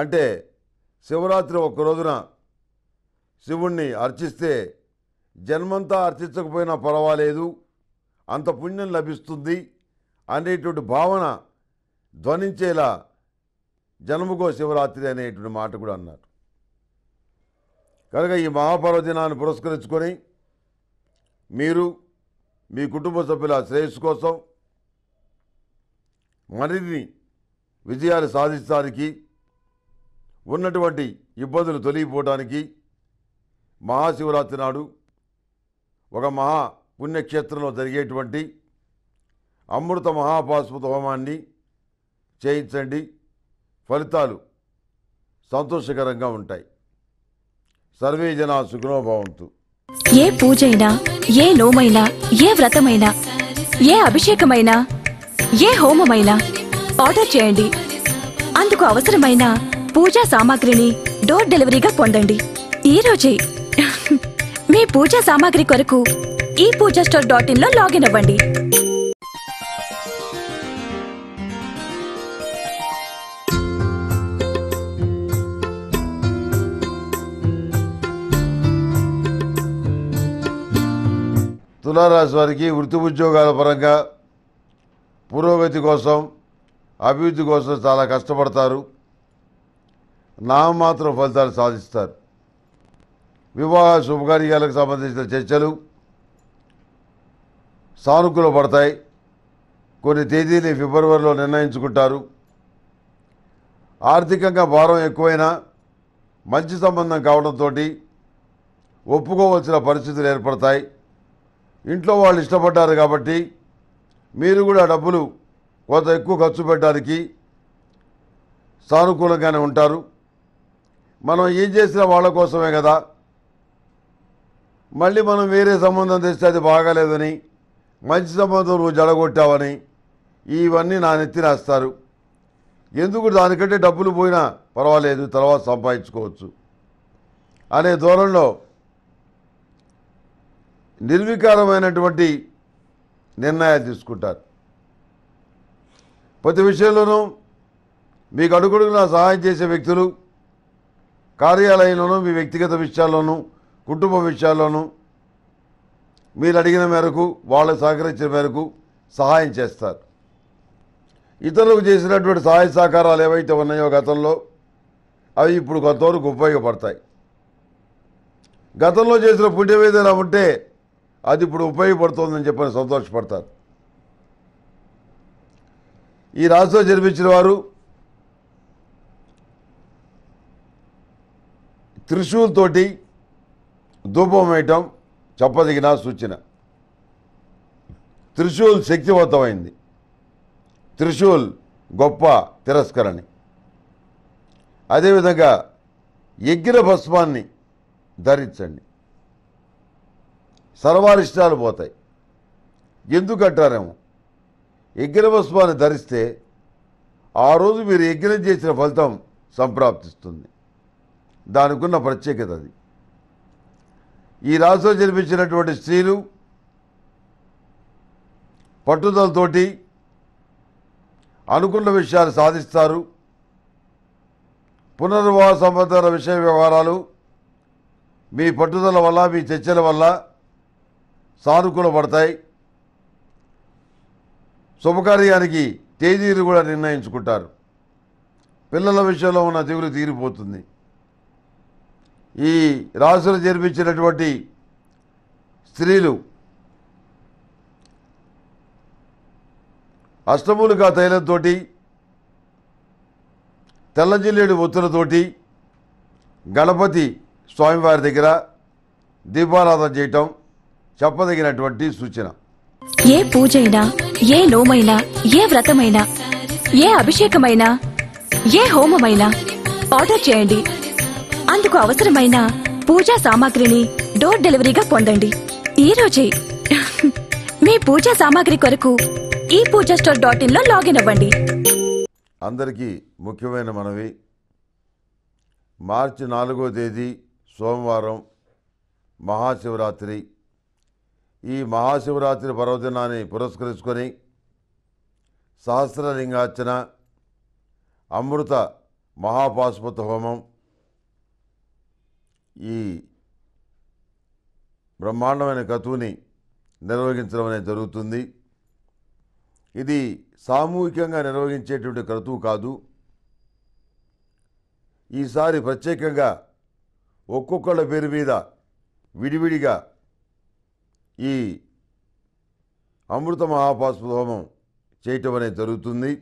అంటే శివరాత్రి ఒక్క రోజున శివుణ్ణి అర్చిస్తే జన్మంతా అర్చించకపోయినా పర్వాలేదు అంత పుణ్యం లభిస్తుంది అనేటువంటి భావన ధ్వనించేలా జన్మకో శివరాత్రి అనేటువంటి మాట కూడా అన్నారు కనుక ఈ మహాపర్వదినాన్ని పురస్కరించుకొని మీరు మీ కుటుంబ సభ్యుల శ్రేయస్సు కోసం మరిన్ని విజయాలు సాధించడానికి ఉన్నటువంటి ఇబ్బందులు తొలగిపోవడానికి మహాశివరాత్రి నాడు ఒక మహా పుణ్యక్షేత్రంలో జరిగేటువంటి అమృత మహాపాస్పత హోమాన్ని చేయించండి ఫలితాలు సంతోషకరంగా ఉంటాయి సర్వే జన సుఖనోభవంతు ఏ పూజైనా ఏ నోమైనా ఏ వ్రతమైనా ఏ అభిషేకమైనా ఏ హోమమైనా ఆర్డర్ చేయండి అందుకు అవసరమైన పూజా సామాగ్రిని డోర్ డెలివరీగా పొందండి ఈరోజే మీ పూజా సామాగ్రి కొరకు ఈ పూజ స్టోర్ డాట్ ఇన్ లో లాగిన్ అవ్వండి తులారాశి వారికి వృత్తి ఉద్యోగాల పరంగా పురోగతి కోసం అభివృద్ధి కోసం చాలా కష్టపడతారు నామమాత్రం ఫలితాలు సాధిస్తారు వివాహ శుభకార్యాలకు సంబంధించిన చర్చలు సానుకూల పడతాయి కొన్ని తేదీలు ఫిబ్రవరిలో నిర్ణయించుకుంటారు ఆర్థికంగా భారం ఎక్కువైనా మంచి సంబంధం కావడంతో ఒప్పుకోవాల్సిన పరిస్థితులు ఏర్పడతాయి ఇంట్లో వాళ్ళు ఇష్టపడ్డారు కాబట్టి మీరు కూడా డబ్బులు కొంత ఎక్కువ ఖర్చు పెట్టడానికి సానుకూలంగానే ఉంటారు మనం ఏం చేసినా వాళ్ళ కోసమే కదా మళ్ళీ మనం వేరే సంబంధం తెస్తే అది బాగాలేదని మంచి సంబంధం నువ్వు జడగొట్టావని ఇవన్నీ నా నెత్తి నెత్తినేస్తారు ఎందుకు దానికంటే డబ్బులు పోయినా పర్వాలేదు తర్వాత సంపాదించుకోవచ్చు అనే ధోరణిలో నిర్వికారమైనటువంటి నిర్ణయాలు తీసుకుంటారు ప్రతి విషయంలోనూ మీకు అడుగుడుగున సహాయం చేసే వ్యక్తులు కార్యాలయంలోనూ మీ వ్యక్తిగత విషయాల్లోనూ కుటుంబ విషయాల్లోనూ మీరు అడిగిన మేరకు వాళ్ళు సహకరించిన మేరకు సహాయం చేస్తారు ఇతరులకు చేసినటువంటి సహాయ సహకారాలు ఏవైతే ఉన్నాయో గతంలో అవి ఇప్పుడు కొంతవరకు ఉపయోగపడతాయి గతంలో చేసిన పుణ్యం ఏదైనా ఉంటే అది ఇప్పుడు ఉపయోగపడుతుందని చెప్పని సంతోషపడతారు ఈ రాశిలో జన్మించిన వారు తోటి ధూపం వేయటం చెప్పదగిన సూచన త్రిశూల్ శక్తివంతమైంది త్రిశూల్ గొప్ప తిరస్కరణి అదేవిధంగా ఎగ్గిన భస్మాన్ని ధరించండి సర్వారిష్టాలు పోతాయి ఎందుకంటారేమో ఎగ్గిర భస్మాన్ని ధరిస్తే ఆ రోజు మీరు యజ్ఞం చేసిన ఫలితం సంప్రాప్తిస్తుంది దానికున్న ప్రత్యేకత అది ఈ రాశిలో జన్మించినటువంటి స్త్రీలు పట్టుదలతోటి అనుకున్న విషయాలు సాధిస్తారు పునర్వాహ సంబంధాల విషయ వ్యవహారాలు మీ పట్టుదల వల్ల మీ చర్చల వల్ల సానుకూలపడతాయి శుభకార్యానికి తేదీలు కూడా నిర్ణయించుకుంటారు పిల్లల విషయంలో ఉన్న దిగులు తీరిపోతుంది ఈ రాసులు జన్మించినటువంటి స్త్రీలు అష్టమూలికా తైలంతో తెల్లంజిల్లేడు ఒత్తులతోటి గణపతి స్వామివారి దగ్గర దీపారాధన చేయటం చెప్పదగినటువంటి సూచన ఏ పూజైనా ఏ నోమైనా ఏ వ్రతమైనా ఏ అభిషేకమైనా ఏ హోమమైనా ఆర్డర్ చేయండి అందుకు అవసరమైన పూజా సామాగ్రిని డోర్ డెలివరీగా పొందండి ఈ రోజే మీ పూజా సామాగ్రి కొరకు ఈ పూజా స్టోర్ డాట్ లో లాగిన్ అవ్వండి అందరికీ ముఖ్యమైన మనవి మార్చి నాలుగో తేదీ సోమవారం మహాశివరాత్రి ఈ మహాశివరాత్రి పర్వదినాన్ని పురస్కరించుకొని సహస్రలింగార్చన అమృత మహాపాశుపత హోమం ఈ బ్రహ్మాండమైన కతువుని నిర్వహించడం అనేది జరుగుతుంది ఇది సామూహికంగా నిర్వహించేటువంటి క్రతువు కాదు ఈసారి ప్రత్యేకంగా ఒక్కొక్కళ్ళ పేరు మీద విడివిడిగా ఈ అమృత మహాపాస్వహోమం చేయటం అనేది జరుగుతుంది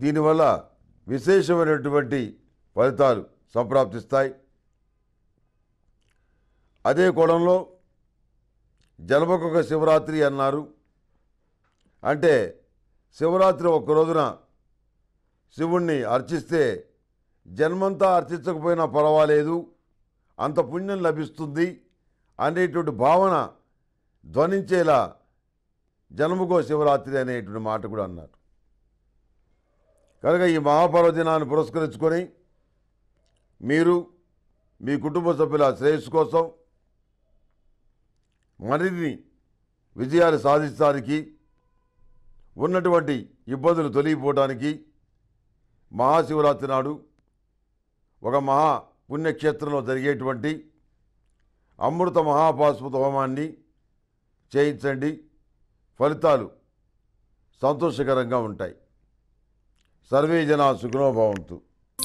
దీనివల్ల విశేషమైనటువంటి ఫలితాలు సంప్రాప్తిస్తాయి అదే కోణంలో జన్మకొక శివరాత్రి అన్నారు అంటే శివరాత్రి ఒక్క రోజున శివుణ్ణి అర్చిస్తే జన్మంతా అర్చించకపోయినా పర్వాలేదు అంత పుణ్యం లభిస్తుంది అనేటువంటి భావన ధ్వనించేలా జన్మకో శివరాత్రి అనేటువంటి మాట కూడా అన్నారు కనుక ఈ మహాపర్వదినాన్ని పురస్కరించుకొని మీరు మీ కుటుంబ సభ్యుల శ్రేయస్సు కోసం మరిన్ని విజయాలు సాధించడానికి ఉన్నటువంటి ఇబ్బందులు తొలగిపోవడానికి మహాశివరాత్రి నాడు ఒక మహా పుణ్యక్షేత్రంలో జరిగేటువంటి అమృత మహాపాశుపత హోమాన్ని చేయించండి ఫలితాలు సంతోషకరంగా ఉంటాయి సర్వే జనా సుఖనోభవంతు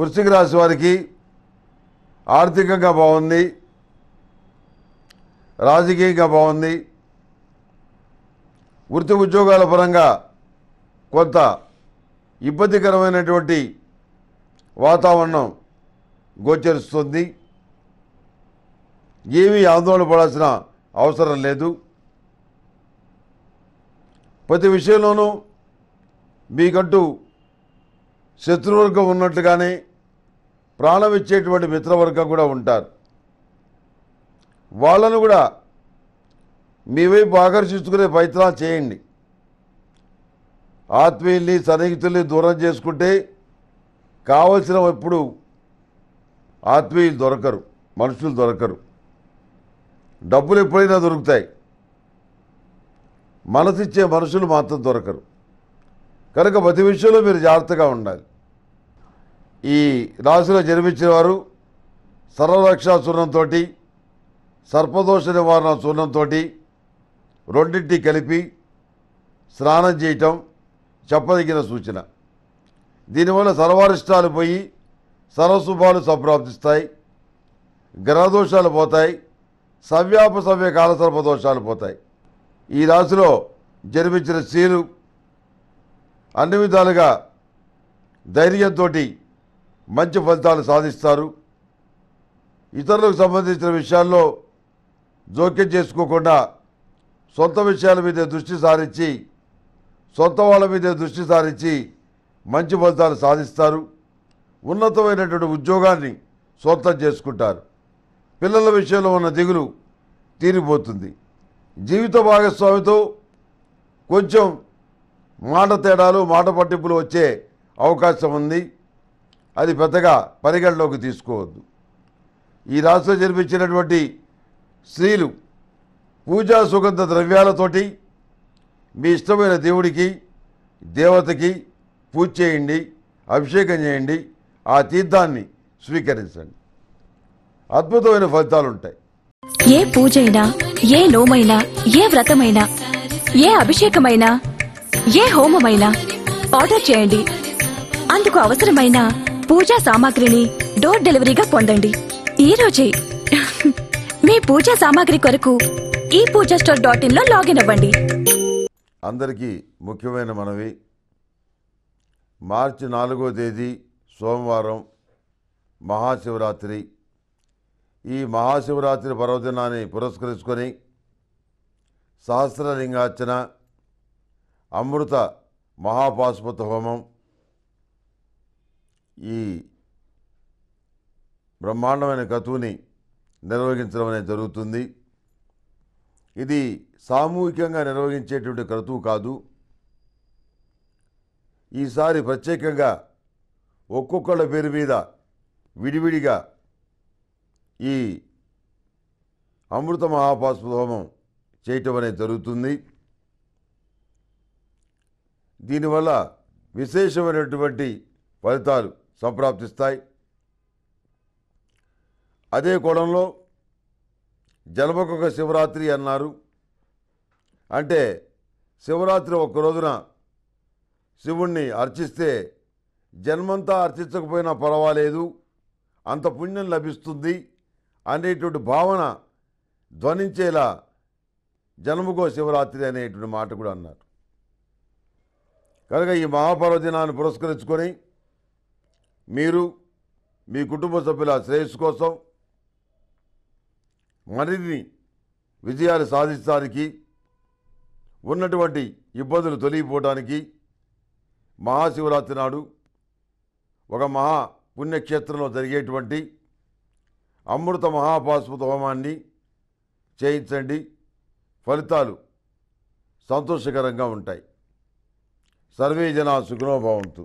వృశ్చిక రాశి వారికి ఆర్థికంగా బాగుంది రాజకీయంగా బాగుంది వృత్తి ఉద్యోగాల పరంగా కొంత ఇబ్బందికరమైనటువంటి వాతావరణం గోచరిస్తుంది ఏమీ ఆందోళన పడాల్సిన అవసరం లేదు ప్రతి విషయంలోనూ మీకంటూ శత్రువర్గం ఉన్నట్లుగానే ప్రాణం ఇచ్చేటువంటి మిత్రవర్గం కూడా ఉంటారు వాళ్ళను కూడా మీ వైపు ఆకర్షించుకునే ప్రయత్నాలు చేయండి ఆత్మీయుల్ని సన్నిహితుల్ని దూరం చేసుకుంటే కావలసిన ఎప్పుడు ఆత్మీయులు దొరకరు మనుషులు దొరకరు డబ్బులు ఎప్పుడైనా దొరుకుతాయి మనసిచ్చే మనుషులు మాత్రం దొరకరు కనుక ప్రతి విషయంలో మీరు జాగ్రత్తగా ఉండాలి ఈ రాశిలో జన్మించిన వారు సర్వరక్ష చూర్ణంతో సర్పదోష నివారణ చూర్ణంతో రెండింటి కలిపి స్నానం చేయటం చెప్పదగిన సూచన దీనివల్ల సర్వారిష్టాలు పోయి సర్వశుభాలు సంప్రాప్తిస్తాయి గ్రహదోషాలు పోతాయి సవ్యాపసవ్య కాలసర్ప దోషాలు పోతాయి ఈ రాశిలో జన్మించిన స్త్రీలు అన్ని విధాలుగా ధైర్యంతో మంచి ఫలితాలు సాధిస్తారు ఇతరులకు సంబంధించిన విషయాల్లో జోక్యం చేసుకోకుండా సొంత విషయాల మీద దృష్టి సారించి సొంత వాళ్ళ మీద దృష్టి సారించి మంచి ఫలితాలు సాధిస్తారు ఉన్నతమైనటువంటి ఉద్యోగాన్ని సొంతం చేసుకుంటారు పిల్లల విషయంలో ఉన్న దిగులు తీరిపోతుంది జీవిత భాగస్వామితో కొంచెం మాట తేడాలు మాట పట్టింపులు వచ్చే అవకాశం ఉంది అది పెద్దగా పరిగణలోకి తీసుకోవద్దు ఈ రాశిలో జన్మించినటువంటి స్త్రీలు పూజా సుగంధ ద్రవ్యాలతోటి మీ ఇష్టమైన దేవుడికి దేవతకి పూజ చేయండి అభిషేకం చేయండి ఆ తీర్థాన్ని స్వీకరించండి అద్భుతమైన ఫలితాలు ఉంటాయి ఏ పూజైనా ఏ లోమైనా ఏ వ్రతమైనా ఏ అభిషేకమైనా ఏ హోమమైనా ఆర్డర్ చేయండి అందుకు అవసరమైన పూజా సామాగ్రిని డోర్ డెలివరీగా పొందండి ఈ రోజే మీ పూజా సామాగ్రి కొరకు ఈ పూజా స్టోర్ డాట్ ఇన్లో లాగిన్ అవ్వండి అందరికీ ముఖ్యమైన మనవి మార్చి నాలుగో తేదీ సోమవారం మహాశివరాత్రి ఈ మహాశివరాత్రి పర్వదినాన్ని పురస్కరించుకొని సహస్రలింగార్చన అమృత మహాపాశుపత హోమం ఈ బ్రహ్మాండమైన కతువుని నిర్వహించడం అనేది జరుగుతుంది ఇది సామూహికంగా నిర్వహించేటువంటి క్రతువు కాదు ఈసారి ప్రత్యేకంగా ఒక్కొక్కళ్ళ పేరు మీద విడివిడిగా ఈ అమృత మహాపాస్పద చేయటం అనేది జరుగుతుంది దీనివల్ల విశేషమైనటువంటి ఫలితాలు సంప్రాప్తిస్తాయి అదే కోణంలో జన్మకొక శివరాత్రి అన్నారు అంటే శివరాత్రి ఒక్క రోజున శివుణ్ణి అర్చిస్తే జన్మంతా అర్చించకపోయినా పర్వాలేదు అంత పుణ్యం లభిస్తుంది అనేటువంటి భావన ధ్వనించేలా జన్మకో శివరాత్రి అనేటువంటి మాట కూడా అన్నారు కనుక ఈ మహాపర్వదినాన్ని పురస్కరించుకొని మీరు మీ కుటుంబ సభ్యుల శ్రేయస్సు కోసం మరిన్ని విజయాలు సాధించడానికి ఉన్నటువంటి ఇబ్బందులు తొలగిపోవడానికి మహాశివరాత్రి నాడు ఒక మహా పుణ్యక్షేత్రంలో జరిగేటువంటి అమృత మహాపాస్పత హోమాన్ని చేయించండి ఫలితాలు సంతోషకరంగా ఉంటాయి సర్వే జనా సుఖనోభవంతు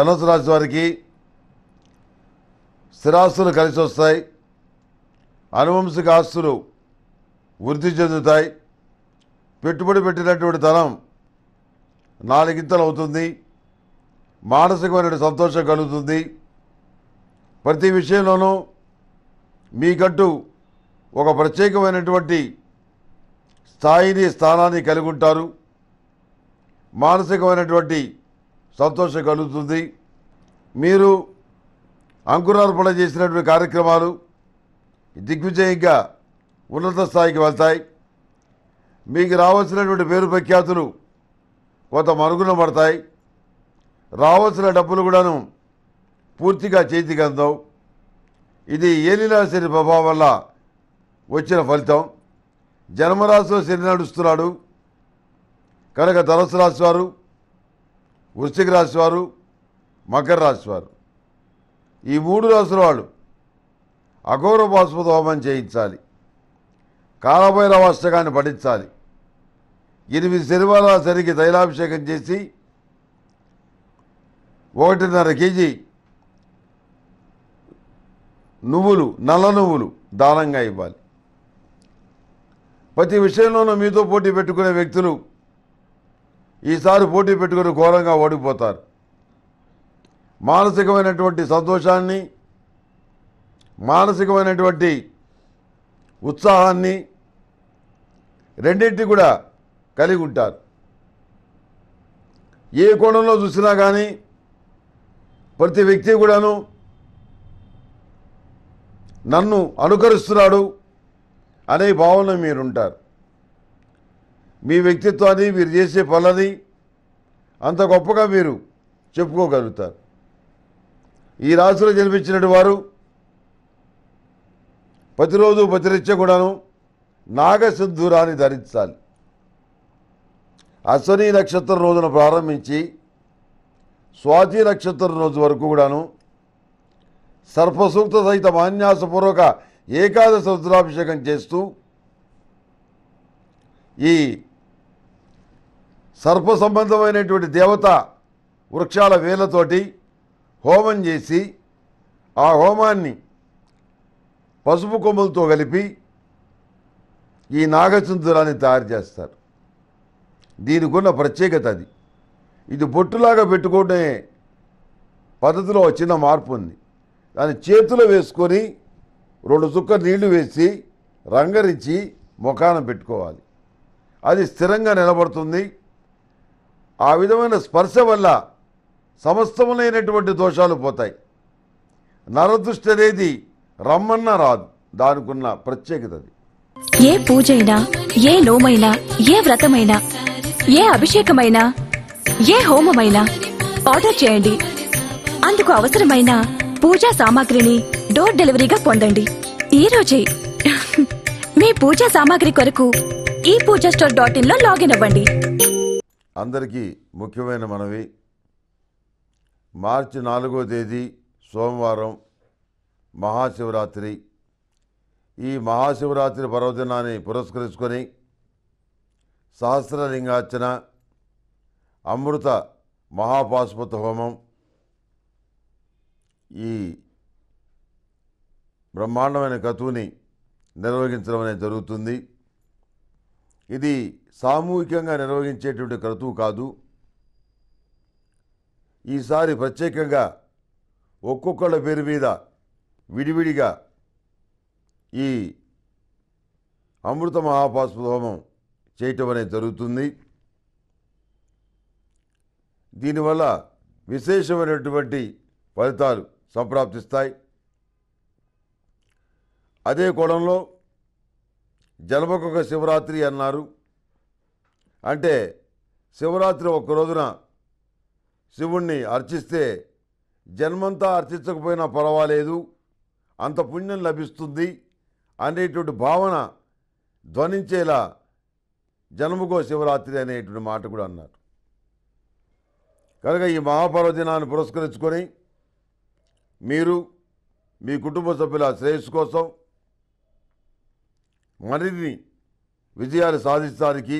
ధనుసు రాశి వారికి స్థిరాస్తులు కలిసి వస్తాయి అనువంశిక ఆస్తులు వృద్ధి చెందుతాయి పెట్టుబడి పెట్టినటువంటి ధనం నాలుగింతలు అవుతుంది మానసికమైన సంతోషం కలుగుతుంది ప్రతి విషయంలోనూ మీకంటూ ఒక ప్రత్యేకమైనటువంటి స్థాయిని స్థానాన్ని కలిగి ఉంటారు మానసికమైనటువంటి సంతోషం కలుగుతుంది మీరు అంకురార్పణ చేసినటువంటి కార్యక్రమాలు దిగ్విజయంగా ఉన్నత స్థాయికి వెళ్తాయి మీకు రావాల్సినటువంటి పేరు ప్రఖ్యాతులు కొంత మరుగున పడతాయి రావాల్సిన డబ్బులు కూడాను పూర్తిగా చేతికి అందవు ఇది ఏలినా శని ప్రభావం వల్ల వచ్చిన ఫలితం జన్మరాశిలో శని నడుస్తున్నాడు కనుక ధనసు రాశి వారు వృశ్చిక రాశి వారు మకర రాశి వారు ఈ మూడు రాసుల వాళ్ళు అఘోర బాసుపద హోమం చేయించాలి కాలభైరవ అష్టకాన్ని పఠించాలి ఎనిమిది శనివారాల సరికి తైలాభిషేకం చేసి ఒకటిన్నర కేజీ నువ్వులు నల్ల నువ్వులు దానంగా ఇవ్వాలి ప్రతి విషయంలోనూ మీతో పోటీ పెట్టుకునే వ్యక్తులు ఈసారి పోటీ పెట్టుకుని ఘోరంగా ఓడిపోతారు మానసికమైనటువంటి సంతోషాన్ని మానసికమైనటువంటి ఉత్సాహాన్ని రెండింటిని కూడా కలిగి ఉంటారు ఏ కోణంలో చూసినా కానీ ప్రతి వ్యక్తి కూడాను నన్ను అనుకరిస్తున్నాడు అనే భావన మీరుంటారు మీ వ్యక్తిత్వాన్ని మీరు చేసే పనులని అంత గొప్పగా మీరు చెప్పుకోగలుగుతారు ఈ రాశిలో జన్మించిన వారు ప్రతిరోజు ప్రతినిత్యం కూడాను నాగసింధూరాన్ని ధరించాలి అశ్వని నక్షత్రం రోజున ప్రారంభించి స్వాతి నక్షత్రం రోజు వరకు కూడాను సర్పసూక్త సహిత మాన్యాసపూర్వక ఏకాదశ రుద్రాభిషేకం చేస్తూ ఈ సర్ప సంబంధమైనటువంటి దేవత వృక్షాల వేలతోటి హోమం చేసి ఆ హోమాన్ని పసుపు కొమ్ములతో కలిపి ఈ నాగచంద్రాన్ని తయారు చేస్తారు దీనికి ఉన్న ప్రత్యేకత అది ఇది బొట్టులాగా పెట్టుకునే పద్ధతిలో చిన్న మార్పు ఉంది దాన్ని చేతులు వేసుకొని రెండు చుక్క నీళ్లు వేసి రంగరించి ముఖాన పెట్టుకోవాలి అది స్థిరంగా నిలబడుతుంది ఆ విధమైన స్పర్శ వల్ల సమస్తములైనటువంటి దోషాలు పోతాయి నరదృష్టి అనేది రమ్మన్నా రాదు దానికున్న ప్రత్యేకత అది ఏ పూజైనా ఏ లోమైనా ఏ వ్రతమైనా ఏ అభిషేకమైనా ఏ హోమమైనా ఆర్డర్ చేయండి అందుకు అవసరమైన పూజా సామాగ్రిని డోర్ డెలివరీగా పొందండి ఈ రోజే మీ పూజా సామాగ్రి కొరకు ఈ పూజా స్టోర్ డాట్ లో లాగిన్ అవ్వండి అందరికీ ముఖ్యమైన మనవి మార్చి నాలుగో తేదీ సోమవారం మహాశివరాత్రి ఈ మహాశివరాత్రి పర్వదినాన్ని పురస్కరించుకొని సహస్రలింగార్చన అమృత మహాపాశుపత హోమం ఈ బ్రహ్మాండమైన కతువుని నిర్వహించడం అనేది జరుగుతుంది ఇది సామూహికంగా నిర్వహించేటువంటి క్రతువు కాదు ఈసారి ప్రత్యేకంగా ఒక్కొక్కళ్ళ పేరు మీద విడివిడిగా ఈ అమృత మహాపాశ్వహోమం చేయటం అనేది జరుగుతుంది దీనివల్ల విశేషమైనటువంటి ఫలితాలు సంప్రాప్తిస్తాయి అదే కోణంలో జలమకొక శివరాత్రి అన్నారు అంటే శివరాత్రి ఒక్క రోజున శివుణ్ణి అర్చిస్తే జన్మంతా అర్చించకపోయినా పర్వాలేదు అంత పుణ్యం లభిస్తుంది అనేటువంటి భావన ధ్వనించేలా జన్మకో శివరాత్రి అనేటువంటి మాట కూడా అన్నారు కనుక ఈ మహాపర్వదినాన్ని పురస్కరించుకొని మీరు మీ కుటుంబ సభ్యుల శ్రేయస్సు కోసం మరిన్ని విజయాలు సాధించడానికి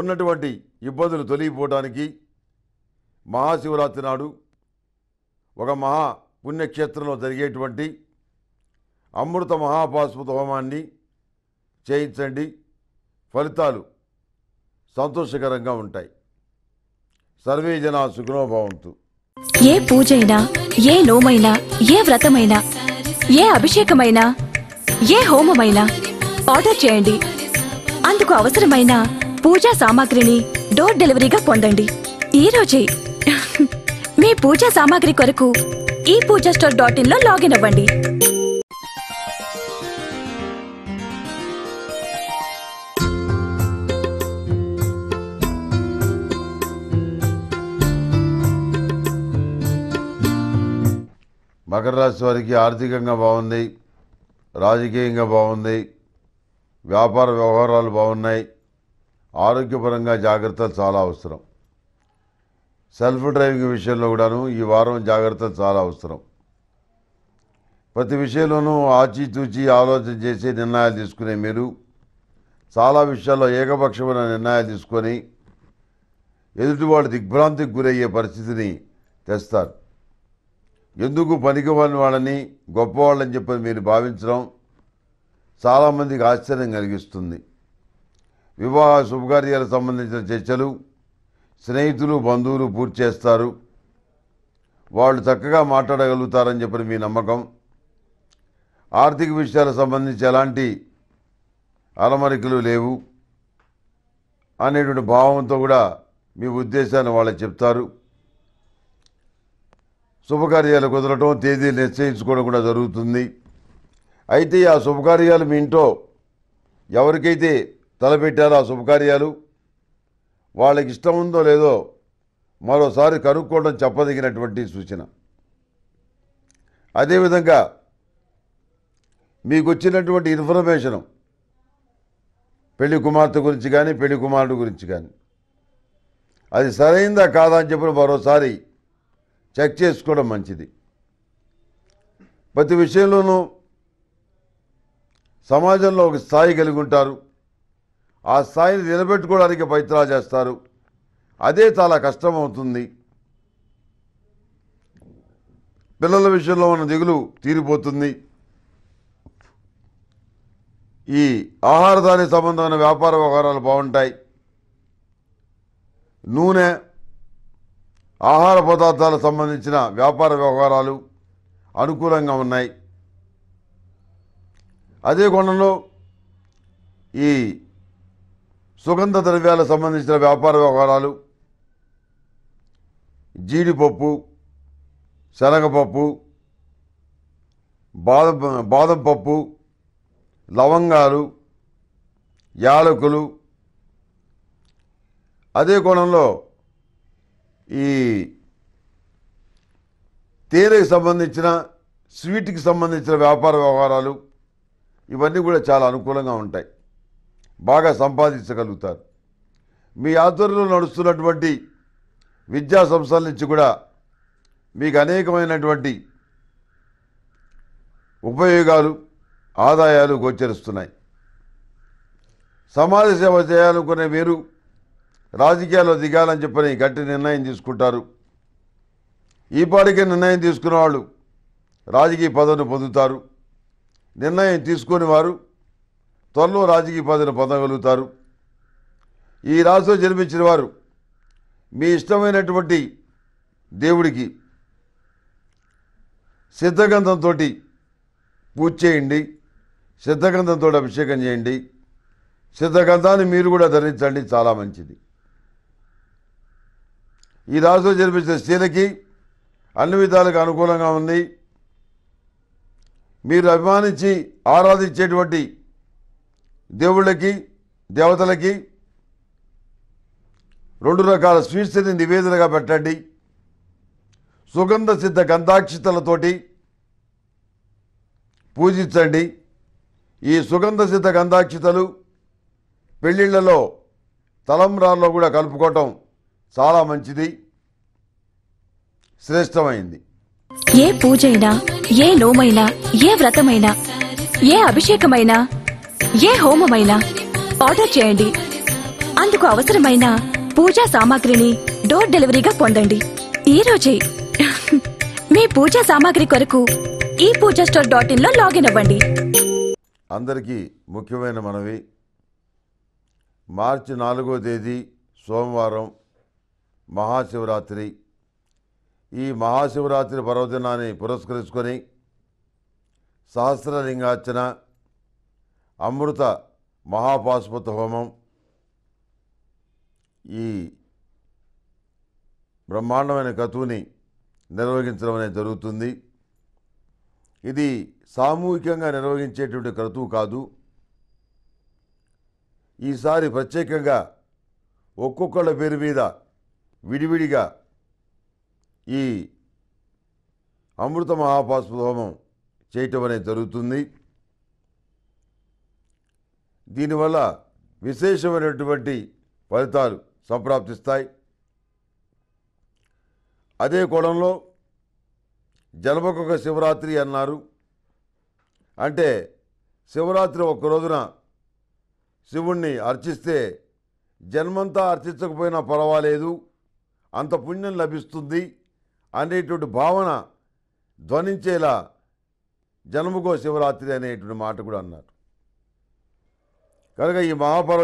ఉన్నటువంటి ఇబ్బందులు తొలగిపోవడానికి మహాశివరాత్రి నాడు ఒక మహా పుణ్యక్షేత్రంలో జరిగేటువంటి అమృత మహాపాశ్వత హోమాన్ని చేయించండి ఫలితాలు సంతోషకరంగా ఉంటాయి సర్వే జన సుఖనోభావంతు ఏ పూజైనా ఏ నోమైనా ఏ వ్రతమైనా ఏ అభిషేకమైనా ఏ హోమమైనా ఆర్డర్ చేయండి అందుకు అవసరమైన పూజా సామాగ్రిని డోర్ డెలివరీగా పొందండి ఈరోజు మీ పూజా సామాగ్రి కొరకు ఈ పూజా స్టోర్ డాట్ ఇన్లో లాగిన్ అవ్వండి మకర రాశి వారికి ఆర్థికంగా బాగుంది రాజకీయంగా బాగుంది వ్యాపార వ్యవహారాలు బాగున్నాయి ఆరోగ్యపరంగా జాగ్రత్తలు చాలా అవసరం సెల్ఫ్ డ్రైవింగ్ విషయంలో కూడాను ఈ వారం జాగ్రత్తలు చాలా అవసరం ప్రతి విషయంలోనూ ఆచితూచి ఆలోచన చేసి నిర్ణయాలు తీసుకునే మీరు చాలా విషయాల్లో ఏకపక్షమైన నిర్ణయాలు తీసుకొని ఎదుటివాళ్ళు దిగ్భ్రాంతికి గురయ్యే పరిస్థితిని తెస్తారు ఎందుకు పనికివాని వాళ్ళని గొప్పవాళ్ళని చెప్పని మీరు భావించడం చాలామందికి ఆశ్చర్యం కలిగిస్తుంది వివాహ శుభకార్యాలకు సంబంధించిన చర్చలు స్నేహితులు బంధువులు పూర్తి చేస్తారు వాళ్ళు చక్కగా మాట్లాడగలుగుతారని చెప్పిన మీ నమ్మకం ఆర్థిక విషయాలకు సంబంధించి ఎలాంటి అలమరికలు లేవు అనేటువంటి భావంతో కూడా మీ ఉద్దేశాన్ని వాళ్ళు చెప్తారు శుభకార్యాలు కుదరటం తేదీ నిశ్చయించుకోవడం కూడా జరుగుతుంది అయితే ఆ శుభకార్యాలు మీ ఇంట్లో ఎవరికైతే తలపెట్టారు ఆ శుభకార్యాలు వాళ్ళకి ఇష్టం ఉందో లేదో మరోసారి కనుక్కోవడం చెప్పదగినటువంటి సూచన అదేవిధంగా మీకు వచ్చినటువంటి ఇన్ఫర్మేషను పెళ్లి కుమార్తె గురించి కానీ పెళ్లి కుమారుడు గురించి కానీ అది సరైందా కాదా అని చెప్పి మరోసారి చెక్ చేసుకోవడం మంచిది ప్రతి విషయంలోనూ సమాజంలో ఒక స్థాయి కలిగి ఉంటారు ఆ స్థాయిని నిలబెట్టుకోవడానికి ప్రయత్నాలు చేస్తారు అదే చాలా కష్టమవుతుంది పిల్లల విషయంలో ఉన్న దిగులు తీరిపోతుంది ఈ ఆహార ధాన్య సంబంధమైన వ్యాపార వ్యవహారాలు బాగుంటాయి నూనె ఆహార పదార్థాలకు సంబంధించిన వ్యాపార వ్యవహారాలు అనుకూలంగా ఉన్నాయి అదే కోణంలో ఈ సుగంధ ద్రవ్యాలకు సంబంధించిన వ్యాపార వ్యవహారాలు జీడిపప్పు శనగపప్పు బాదం బాదం పప్పు లవంగాలు యాలకులు అదే కోణంలో ఈ తేనెకి సంబంధించిన స్వీట్కి సంబంధించిన వ్యాపార వ్యవహారాలు ఇవన్నీ కూడా చాలా అనుకూలంగా ఉంటాయి బాగా సంపాదించగలుగుతారు మీ ఆధ్వర్యంలో నడుస్తున్నటువంటి విద్యా సంస్థల నుంచి కూడా మీకు అనేకమైనటువంటి ఉపయోగాలు ఆదాయాలు గోచరిస్తున్నాయి సమాజ సేవ చేయాలనుకునే మీరు రాజకీయాల్లో దిగాలని చెప్పని గట్టి నిర్ణయం తీసుకుంటారు ఈ పాటికే నిర్ణయం తీసుకున్న వాళ్ళు రాజకీయ పదవిని పొందుతారు నిర్ణయం తీసుకుని వారు త్వరలో రాజకీయ పదవిని పొందగలుగుతారు ఈ రాశిలో జన్మించిన వారు మీ ఇష్టమైనటువంటి దేవుడికి సిద్ధగంధంతో పూజ చేయండి సిద్ధగంధంతో అభిషేకం చేయండి సిద్ధగంధాన్ని మీరు కూడా ధరించండి చాలా మంచిది ఈ రాశిలో జన్మించిన స్త్రీలకి అన్ని విధాలకు అనుకూలంగా ఉంది మీరు అభిమానించి ఆరాధించేటువంటి దేవుళ్ళకి దేవతలకి రెండు రకాల స్వీట్స్ని నివేదనగా పెట్టండి సుగంధ సిద్ధ గంధాక్షితలతోటి పూజించండి ఈ సుగంధ సిద్ధ గంధాక్షితలు పెళ్ళిళ్ళలో తలంబ్రాల్లో కూడా కలుపుకోవటం చాలా మంచిది శ్రేష్టమైంది ఏ పూజైనా ఏ నోమైనా ఏ వ్రతమైనా ఏ అభిషేకమైనా ఏ హోమమైనా ఆర్డర్ చేయండి అందుకు అవసరమైన పూజా సామాగ్రిని డోర్ డెలివరీగా పొందండి ఈ రోజే మీ పూజా సామాగ్రి కొరకు ఈ పూజా స్టోర్ డాట్ ఇన్లో లాగిన్ అవ్వండి అందరికీ ముఖ్యమైన మనవి మార్చి నాలుగో తేదీ సోమవారం మహాశివరాత్రి ఈ మహాశివరాత్రి పర్వదినాన్ని పురస్కరించుకొని సహస్రలింగార్చన అమృత మహాపాశుపత హోమం ఈ బ్రహ్మాండమైన కతువుని నిర్వహించడం అనేది జరుగుతుంది ఇది సామూహికంగా నిర్వహించేటువంటి క్రతువు కాదు ఈసారి ప్రత్యేకంగా ఒక్కొక్కళ్ళ పేరు మీద విడివిడిగా ఈ అమృత మహాపాశుపత హోమం చేయటం అనేది జరుగుతుంది దీనివల్ల విశేషమైనటువంటి ఫలితాలు సంప్రాప్తిస్తాయి అదే కోణంలో జలమకొక శివరాత్రి అన్నారు అంటే శివరాత్రి ఒక్క రోజున శివుణ్ణి అర్చిస్తే జన్మంతా అర్చించకపోయినా పర్వాలేదు అంత పుణ్యం లభిస్తుంది అనేటువంటి భావన ధ్వనించేలా జన్మకో శివరాత్రి అనేటువంటి మాట కూడా అన్నారు కనుక ఈ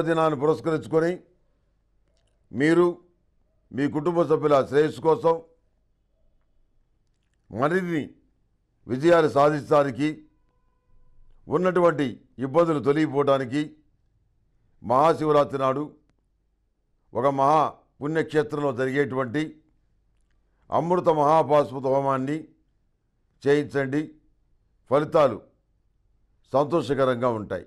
దినాన్ని పురస్కరించుకొని మీరు మీ కుటుంబ సభ్యుల శ్రేయస్సు కోసం మరిన్ని విజయాలు సాధించడానికి ఉన్నటువంటి ఇబ్బందులు తొలగిపోవడానికి మహాశివరాత్రి నాడు ఒక మహా పుణ్యక్షేత్రంలో జరిగేటువంటి అమృత మహాపాశ్వత హోమాన్ని చేయించండి ఫలితాలు సంతోషకరంగా ఉంటాయి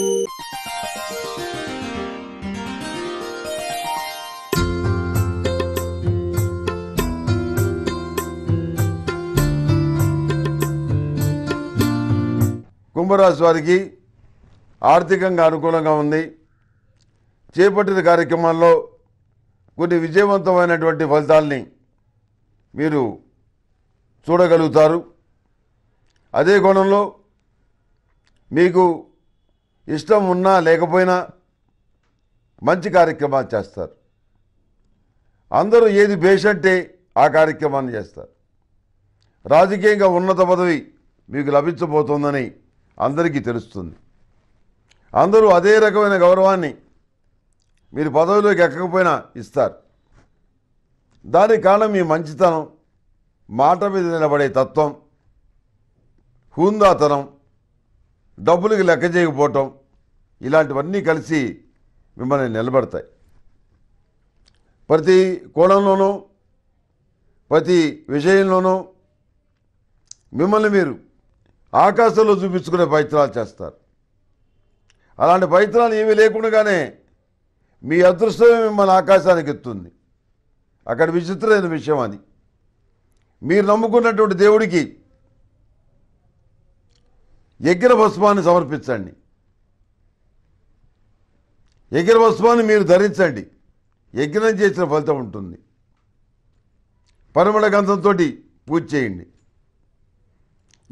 కుంభరాశి వారికి ఆర్థికంగా అనుకూలంగా ఉంది చేపట్టిన కార్యక్రమాల్లో కొన్ని విజయవంతమైనటువంటి ఫలితాల్ని మీరు చూడగలుగుతారు అదే కోణంలో మీకు ఇష్టం ఉన్నా లేకపోయినా మంచి కార్యక్రమాలు చేస్తారు అందరూ ఏది అంటే ఆ కార్యక్రమాన్ని చేస్తారు రాజకీయంగా ఉన్నత పదవి మీకు లభించబోతోందని అందరికీ తెలుస్తుంది అందరూ అదే రకమైన గౌరవాన్ని మీరు పదవిలోకి ఎక్కకపోయినా ఇస్తారు దానికి కారణం మీ మంచితనం మాట మీద నిలబడే తత్వం హూందాతనం డబ్బులకి లెక్క చేయకపోవటం ఇలాంటివన్నీ కలిసి మిమ్మల్ని నిలబడతాయి ప్రతి కోణంలోనూ ప్రతి విషయంలోనూ మిమ్మల్ని మీరు ఆకాశంలో చూపించుకునే పైత్రాలు చేస్తారు అలాంటి పైత్రాలు ఏమీ లేకుండానే మీ అదృష్టమే మిమ్మల్ని ఆకాశానికి ఎత్తుంది అక్కడ విచిత్రమైన విషయం అది మీరు నమ్ముకున్నటువంటి దేవుడికి యజ్ఞ భస్మాన్ని సమర్పించండి యజ్ఞ భస్మాన్ని మీరు ధరించండి యజ్ఞం చేసిన ఫలితం ఉంటుంది పరిమళ గంధంతో పూజ చేయండి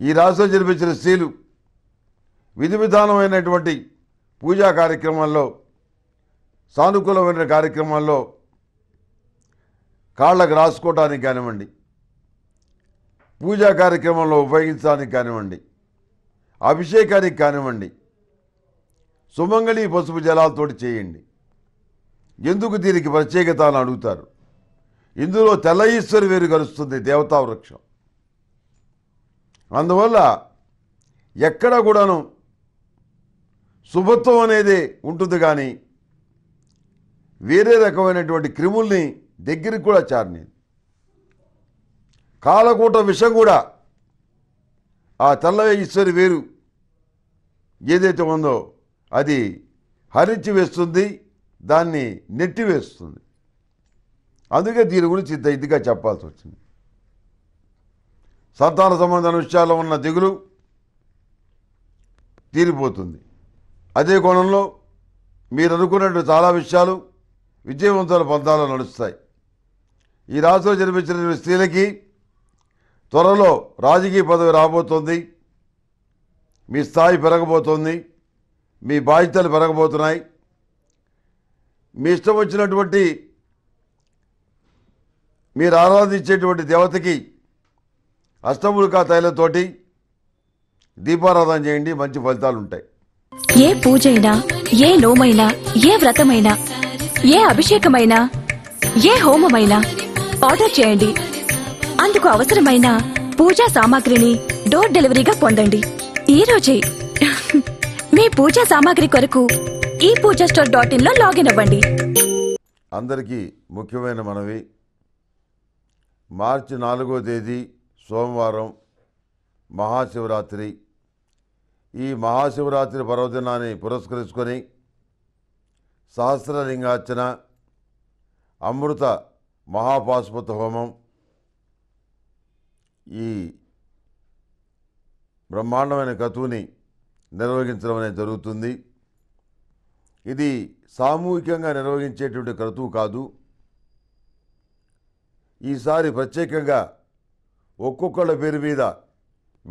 ఈ రాశిలో జరిపించిన స్త్రీలు విధి విధానమైనటువంటి పూజా కార్యక్రమాల్లో సానుకూలమైన కార్యక్రమాల్లో కాళ్ళకు రాసుకోవటానికి కానివ్వండి పూజా కార్యక్రమంలో ఉపయోగించడానికి కానివ్వండి అభిషేకానికి కానివ్వండి సుమంగళి పసుపు జలాలతో చేయండి ఎందుకు దీనికి ప్రత్యేకత అని అడుగుతారు ఇందులో తెల్ల ఈశ్వరి వేరు కలుస్తుంది దేవతా వృక్షం అందువల్ల ఎక్కడ కూడాను శుభత్వం అనేది ఉంటుంది కానీ వేరే రకమైనటువంటి క్రిముల్ని దగ్గరికి కూడా చారినది కాలకూట విషం కూడా ఆ తెల్లవే ఈశ్వరి వేరు ఏదైతే ఉందో అది హరించి వేస్తుంది దాన్ని నెట్టివేస్తుంది అందుకే దీని గురించి ఇంత ఇదిగా చెప్పాల్సి వచ్చింది సంతాన సంబంధమైన విషయాల్లో ఉన్న దిగులు తీరిపోతుంది అదే కోణంలో మీరు అనుకున్నట్టు చాలా విషయాలు విజయవంతుల పంతాలు నడుస్తాయి ఈ రాశిలో జన్మించిన స్త్రీలకి త్వరలో రాజకీయ పదవి రాబోతోంది మీ స్థాయి పెరగబోతోంది మీ బాధ్యతలు పెరగబోతున్నాయి మీ ఇష్టం వచ్చినటువంటి మీరు ఆరాధించేటువంటి దేవతకి అష్టముడికా తైలంతోటి దీపారాధన చేయండి మంచి ఫలితాలు ఉంటాయి ఏ పూజైనా ఏ లోమైనా ఏ వ్రతమైనా ఏ అభిషేకమైనా ఏ హోమమైనా ఆర్డర్ చేయండి అందుకు అవసరమైన పూజా సామాగ్రిని డోర్ డెలివరీగా పొందండి ఈ రోజే మీ పూజా సామాగ్రి కొరకు ఈ పూజా స్టోర్ డాట్ లో లాగిన్ అవ్వండి అందరికీ ముఖ్యమైన మనవి మార్చి నాలుగో తేదీ సోమవారం మహాశివరాత్రి ఈ మహాశివరాత్రి పర్వదినాన్ని పురస్కరించుకొని సహస్రలింగార్చన అమృత మహాపాశుపత హోమం ఈ బ్రహ్మాండమైన కతువుని నిర్వహించడం అనేది జరుగుతుంది ఇది సామూహికంగా నిర్వహించేటువంటి క్రతువు కాదు ఈసారి ప్రత్యేకంగా ఒక్కొక్కళ్ళ పేరు మీద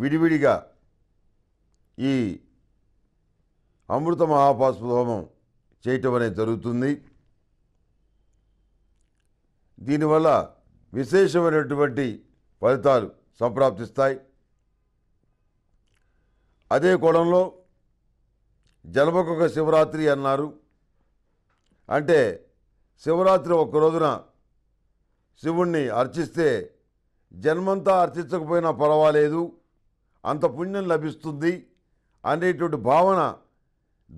విడివిడిగా ఈ అమృత మహాపాస్పద హోమం చేయటం అనేది జరుగుతుంది దీనివల్ల విశేషమైనటువంటి ఫలితాలు సంప్రాప్తిస్తాయి అదే కోణంలో జలమొక్క శివరాత్రి అన్నారు అంటే శివరాత్రి ఒక్క రోజున శివుణ్ణి అర్చిస్తే జన్మంతా అర్చించకపోయినా పర్వాలేదు అంత పుణ్యం లభిస్తుంది అనేటువంటి భావన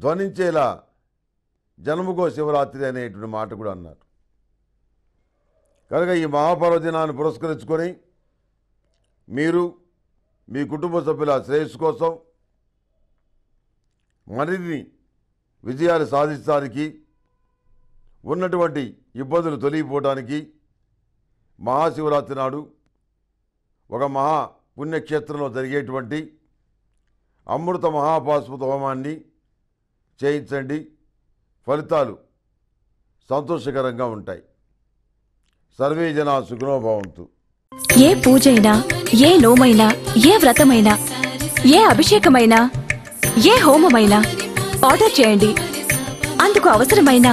ధ్వనించేలా జన్మకో శివరాత్రి అనేటువంటి మాట కూడా అన్నారు కనుక ఈ మహాపర్వదినాన్ని పురస్కరించుకొని మీరు మీ కుటుంబ సభ్యుల శ్రేయస్సు కోసం మరిన్ని విజయాలు సాధించడానికి ఉన్నటువంటి ఇబ్బందులు తొలగిపోవడానికి మహాశివరాత్రి నాడు ఒక మహా పుణ్యక్షేత్రంలో జరిగేటువంటి అమృత మహాపాస్పత హోమాన్ని చేయించండి ఫలితాలు సంతోషకరంగా ఉంటాయి సర్వే జన సుఖనోభవంతు ఏ పూజైనా ఏ నోమైనా ఏ వ్రతమైనా ఏ అభిషేకమైనా ఏ హోమమైనా ఆర్డర్ చేయండి అందుకు అవసరమైన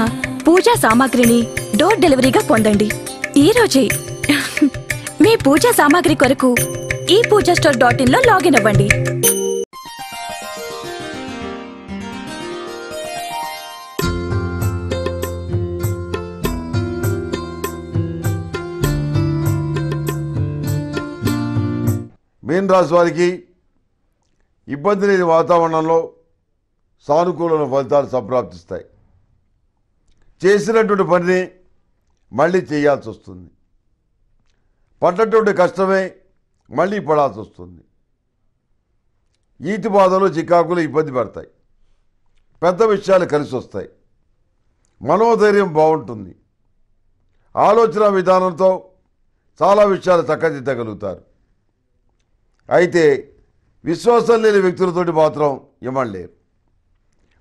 పూజా సామాగ్రిని డోర్ డెలివరీగా పొందండి ఈరోజే మీ పూజా సామాగ్రి కొరకు ఈ పూజా స్టోర్ డాట్ ఇన్ లో లాగిన్ అవ్వండి మీన్ రాశి వారికి ఇబ్బంది లేని వాతావరణంలో సానుకూల ఫలితాలు సంప్రాప్తిస్తాయి చేసినటువంటి పనిని మళ్ళీ చేయాల్సి వస్తుంది పడ్డటువంటి కష్టమే మళ్ళీ పడాల్సి వస్తుంది ఈతి బాధలు చికాకులు ఇబ్బంది పడతాయి పెద్ద విషయాలు కలిసి వస్తాయి మనోధైర్యం బాగుంటుంది ఆలోచన విధానంతో చాలా విషయాలు చక్కదిద్దగలుగుతారు అయితే విశ్వాసం లేని వ్యక్తులతోటి మాత్రం ఇవ్వలేరు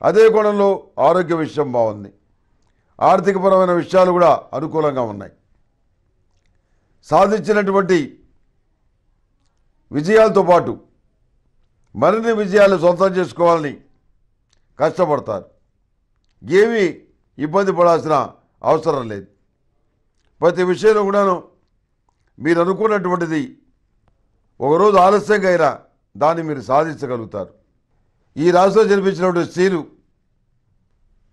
అదే కోణంలో ఆరోగ్య విషయం బాగుంది ఆర్థికపరమైన విషయాలు కూడా అనుకూలంగా ఉన్నాయి సాధించినటువంటి విజయాలతో పాటు మరిన్ని విజయాలు సొంతం చేసుకోవాలని కష్టపడతారు ఏమీ ఇబ్బంది పడాల్సిన అవసరం లేదు ప్రతి విషయంలో కూడాను మీరు అనుకున్నటువంటిది ఒకరోజు ఆలస్యంగా అయినా దాన్ని మీరు సాధించగలుగుతారు ఈ రాష్ట్రంలో జన్మించినటువంటి స్త్రీలు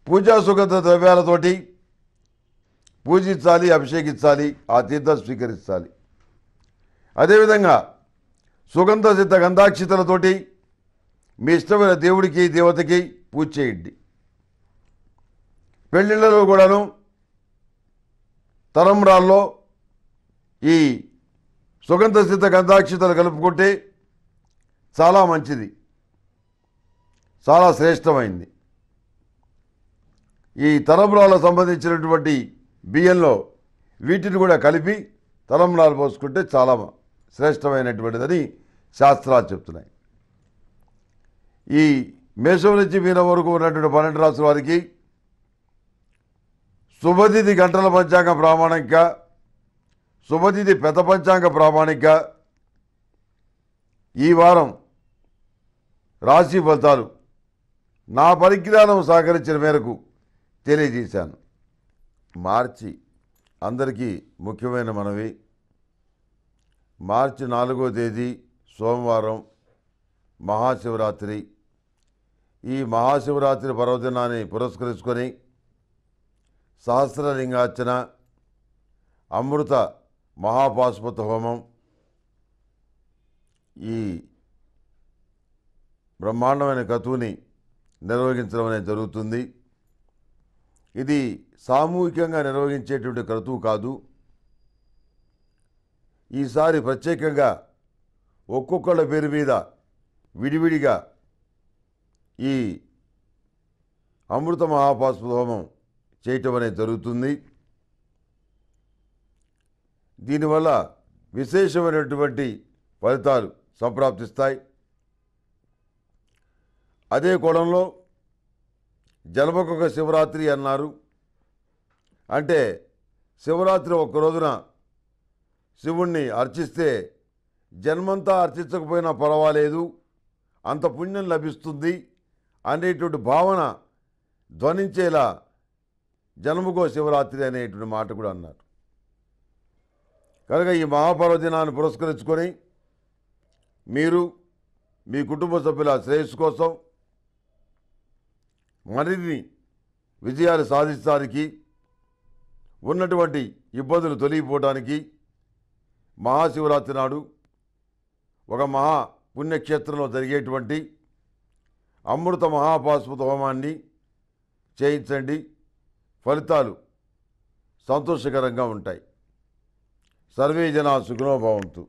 పూజా సుగంధ ద్రవ్యాలతోటి పూజించాలి అభిషేకించాలి ఆ తీర్థం స్వీకరించాలి అదేవిధంగా సుగంధ సిద్ధ గంధాక్షితలతోటి మీ ఇష్టమైన దేవుడికి దేవతకి పూజ చేయండి పెళ్ళిళ్ళలో కూడాను తరంరాల్లో ఈ సుగంధ సిద్ధ గంధాక్షితలు కలుపుకుంటే చాలా మంచిది చాలా శ్రేష్టమైంది ఈ తరంరాలకు సంబంధించినటువంటి బియ్యంలో వీటిని కూడా కలిపి తలంబరాలు పోసుకుంటే చాలా శ్రేష్టమైనటువంటిదని శాస్త్రాలు చెప్తున్నాయి ఈ మేషం నుంచి మీన వరకు ఉన్నటువంటి పన్నెండు రాసుల వారికి శుభతిథి గంటల పంచాంగ ప్రామాణిక శుభతిథి పెద్ద పంచాంగ ప్రామాణిక ఈ వారం రాశి ఫలితాలు నా పరిజ్ఞానం సహకరించిన మేరకు తెలియజేశాను మార్చి అందరికీ ముఖ్యమైన మనవి మార్చి నాలుగో తేదీ సోమవారం మహాశివరాత్రి ఈ మహాశివరాత్రి పర్వదినాన్ని పురస్కరించుకొని సహస్రలింగార్చన అమృత మహాపాశుపత హోమం ఈ బ్రహ్మాండమైన కతువుని నిర్వహించడం అనేది జరుగుతుంది ఇది సామూహికంగా నిర్వహించేటువంటి క్రతువు కాదు ఈసారి ప్రత్యేకంగా ఒక్కొక్కళ్ళ పేరు మీద విడివిడిగా ఈ అమృత మహాపాస్పద హోమం చేయటం అనేది జరుగుతుంది దీనివల్ల విశేషమైనటువంటి ఫలితాలు సంప్రాప్తిస్తాయి అదే కోణంలో జలమకొక శివరాత్రి అన్నారు అంటే శివరాత్రి ఒక రోజున శివుణ్ణి అర్చిస్తే జన్మంతా అర్చించకపోయినా పర్వాలేదు అంత పుణ్యం లభిస్తుంది అనేటువంటి భావన ధ్వనించేలా జన్మకో శివరాత్రి అనేటువంటి మాట కూడా అన్నారు కనుక ఈ మహాపర్వదినాన్ని పురస్కరించుకొని మీరు మీ కుటుంబ సభ్యుల శ్రేయస్సు కోసం మరిన్ని విజయాలు సాధించడానికి ఉన్నటువంటి ఇబ్బందులు తొలగిపోవడానికి మహాశివరాత్రి నాడు ఒక మహా పుణ్యక్షేత్రంలో జరిగేటువంటి అమృత మహాపాశ్వత హోమాన్ని చేయించండి ఫలితాలు సంతోషకరంగా ఉంటాయి సర్వే జనా సుఖనోభవంతు